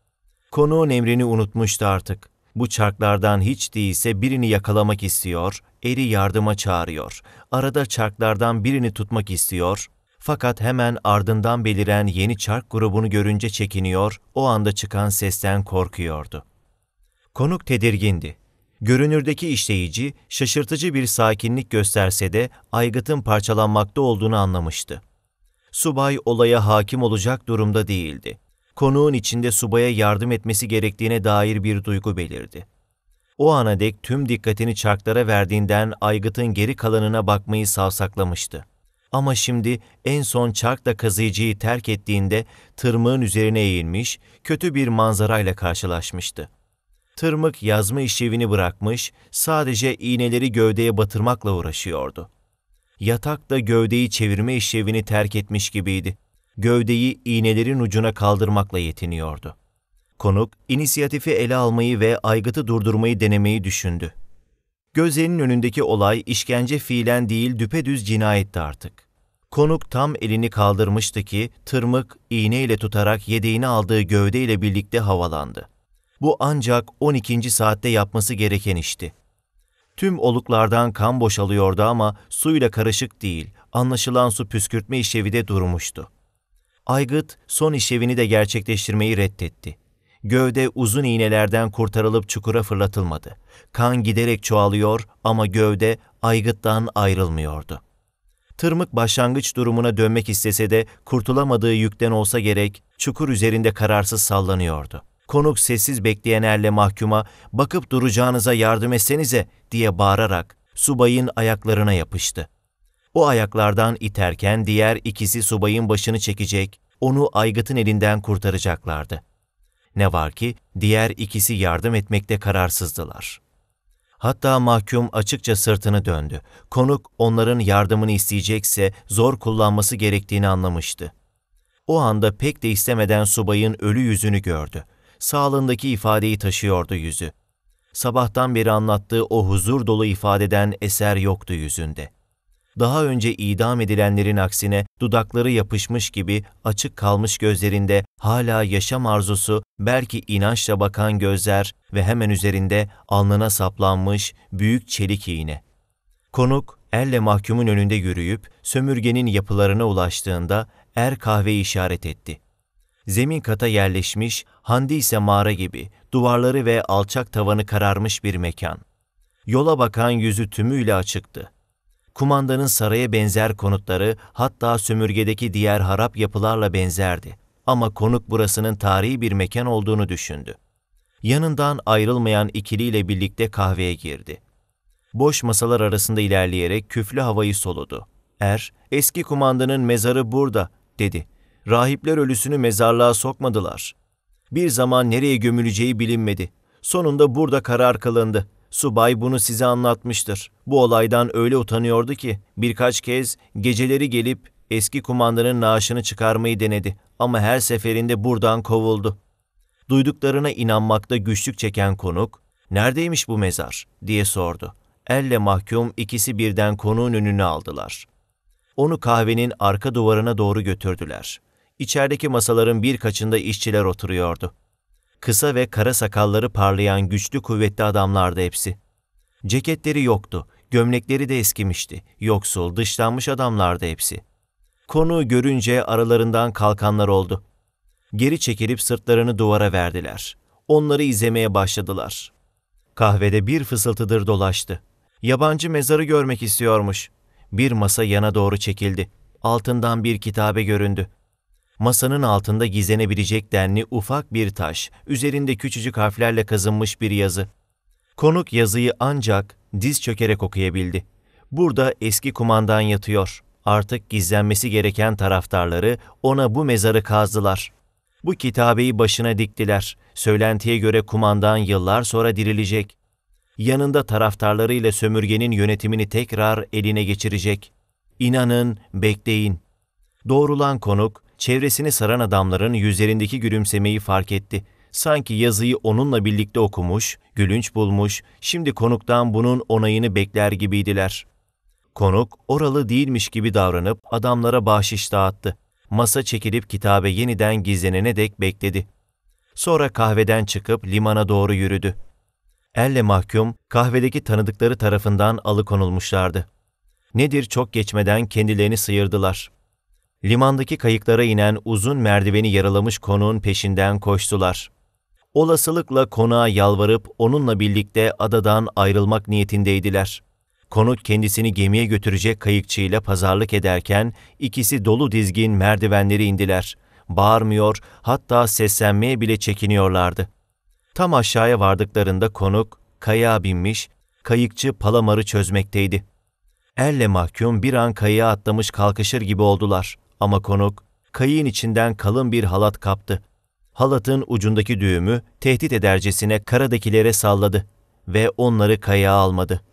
Konuğun emrini unutmuştu artık. Bu çarklardan hiç değilse birini yakalamak istiyor, eri yardıma çağırıyor. Arada çarklardan birini tutmak istiyor, fakat hemen ardından beliren yeni çark grubunu görünce çekiniyor, o anda çıkan sesten korkuyordu. Konuk tedirgindi. Görünürdeki işleyici şaşırtıcı bir sakinlik gösterse de aygıtın parçalanmakta olduğunu anlamıştı. Subay olaya hakim olacak durumda değildi. Konuğun içinde subaya yardım etmesi gerektiğine dair bir duygu belirdi. O ana dek tüm dikkatini çarklara verdiğinden aygıtın geri kalanına bakmayı savsaklamıştı. Ama şimdi en son çarkla kazıyıcıyı terk ettiğinde tırmığın üzerine eğilmiş, kötü bir manzarayla karşılaşmıştı tırmık yazma işlevini bırakmış, sadece iğneleri gövdeye batırmakla uğraşıyordu. Yatak da gövdeyi çevirme işlevini terk etmiş gibiydi. Gövdeyi iğnelerin ucuna kaldırmakla yetiniyordu. Konuk, inisiyatifi ele almayı ve aygıtı durdurmayı denemeyi düşündü. Gözlerinin önündeki olay işkence fiilen değil düpedüz cinayetti artık. Konuk tam elini kaldırmıştı ki tırmık iğneyle tutarak yedeğini aldığı gövdeyle birlikte havalandı. Bu ancak 12. saatte yapması gereken işti. Tüm oluklardan kan boşalıyordu ama suyla karışık değil, anlaşılan su püskürtme işlevi de durmuştu. Aygıt son işlevini de gerçekleştirmeyi reddetti. Gövde uzun iğnelerden kurtarılıp çukura fırlatılmadı. Kan giderek çoğalıyor ama gövde aygıttan ayrılmıyordu. Tırmık başlangıç durumuna dönmek istese de kurtulamadığı yükten olsa gerek çukur üzerinde kararsız sallanıyordu konuk sessiz bekleyen erle mahkuma bakıp duracağınıza yardım etsenize diye bağırarak subayın ayaklarına yapıştı. O ayaklardan iterken diğer ikisi subayın başını çekecek, onu aygıtın elinden kurtaracaklardı. Ne var ki diğer ikisi yardım etmekte kararsızdılar. Hatta mahkum açıkça sırtını döndü. Konuk onların yardımını isteyecekse zor kullanması gerektiğini anlamıştı. O anda pek de istemeden subayın ölü yüzünü gördü sağlığındaki ifadeyi taşıyordu yüzü. Sabahtan beri anlattığı o huzur dolu ifadeden eser yoktu yüzünde. Daha önce idam edilenlerin aksine dudakları yapışmış gibi açık kalmış gözlerinde hala yaşam arzusu, belki inançla bakan gözler ve hemen üzerinde alnına saplanmış büyük çelik iğne. Konuk elle mahkumun önünde yürüyüp sömürgenin yapılarına ulaştığında er kahve işaret etti. Zemin kata yerleşmiş, handi ise mağara gibi, duvarları ve alçak tavanı kararmış bir mekan. Yola bakan yüzü tümüyle açıktı. Kumandanın saraya benzer konutları hatta sömürgedeki diğer harap yapılarla benzerdi. Ama konuk burasının tarihi bir mekan olduğunu düşündü. Yanından ayrılmayan ikiliyle birlikte kahveye girdi. Boş masalar arasında ilerleyerek küflü havayı soludu. Er, eski kumandanın mezarı burada, dedi Rahipler ölüsünü mezarlığa sokmadılar. Bir zaman nereye gömüleceği bilinmedi. Sonunda burada karar kılındı. Subay bunu size anlatmıştır. Bu olaydan öyle utanıyordu ki birkaç kez geceleri gelip eski kumandanın naaşını çıkarmayı denedi ama her seferinde buradan kovuldu. Duyduklarına inanmakta güçlük çeken konuk, "Neredeymiş bu mezar?" diye sordu. Elle mahkum ikisi birden konuğun önünü aldılar. Onu kahvenin arka duvarına doğru götürdüler. İçerideki masaların birkaçında işçiler oturuyordu. Kısa ve kara sakalları parlayan güçlü kuvvetli adamlardı hepsi. Ceketleri yoktu, gömlekleri de eskimişti. Yoksul, dışlanmış adamlardı hepsi. Konu görünce aralarından kalkanlar oldu. Geri çekilip sırtlarını duvara verdiler. Onları izlemeye başladılar. Kahvede bir fısıltıdır dolaştı. Yabancı mezarı görmek istiyormuş. Bir masa yana doğru çekildi. Altından bir kitabe göründü. Masanın altında gizlenebilecek denli ufak bir taş, üzerinde küçücük harflerle kazınmış bir yazı. Konuk yazıyı ancak diz çökerek okuyabildi. Burada eski kumandan yatıyor. Artık gizlenmesi gereken taraftarları ona bu mezarı kazdılar. Bu kitabeyi başına diktiler. Söylentiye göre kumandan yıllar sonra dirilecek. Yanında taraftarlarıyla sömürgenin yönetimini tekrar eline geçirecek. İnanın, bekleyin. Doğrulan konuk çevresini saran adamların yüzlerindeki gülümsemeyi fark etti. Sanki yazıyı onunla birlikte okumuş, gülünç bulmuş, şimdi konuktan bunun onayını bekler gibiydiler. Konuk oralı değilmiş gibi davranıp adamlara bahşiş dağıttı. Masa çekilip kitabe yeniden gizlenene dek bekledi. Sonra kahveden çıkıp limana doğru yürüdü. Elle mahkum kahvedeki tanıdıkları tarafından alıkonulmuşlardı. Nedir çok geçmeden kendilerini sıyırdılar.'' Limandaki kayıklara inen uzun merdiveni yaralamış konuğun peşinden koştular. Olasılıkla konağa yalvarıp onunla birlikte adadan ayrılmak niyetindeydiler. Konuk kendisini gemiye götürecek kayıkçıyla pazarlık ederken ikisi dolu dizgin merdivenleri indiler. Bağırmıyor, hatta seslenmeye bile çekiniyorlardı. Tam aşağıya vardıklarında konuk kayağa binmiş, kayıkçı palamarı çözmekteydi. Elle mahkum bir an kayığa atlamış kalkışır gibi oldular. Ama konuk, kayığın içinden kalın bir halat kaptı. Halatın ucundaki düğümü tehdit edercesine karadakilere salladı ve onları kayağa almadı.''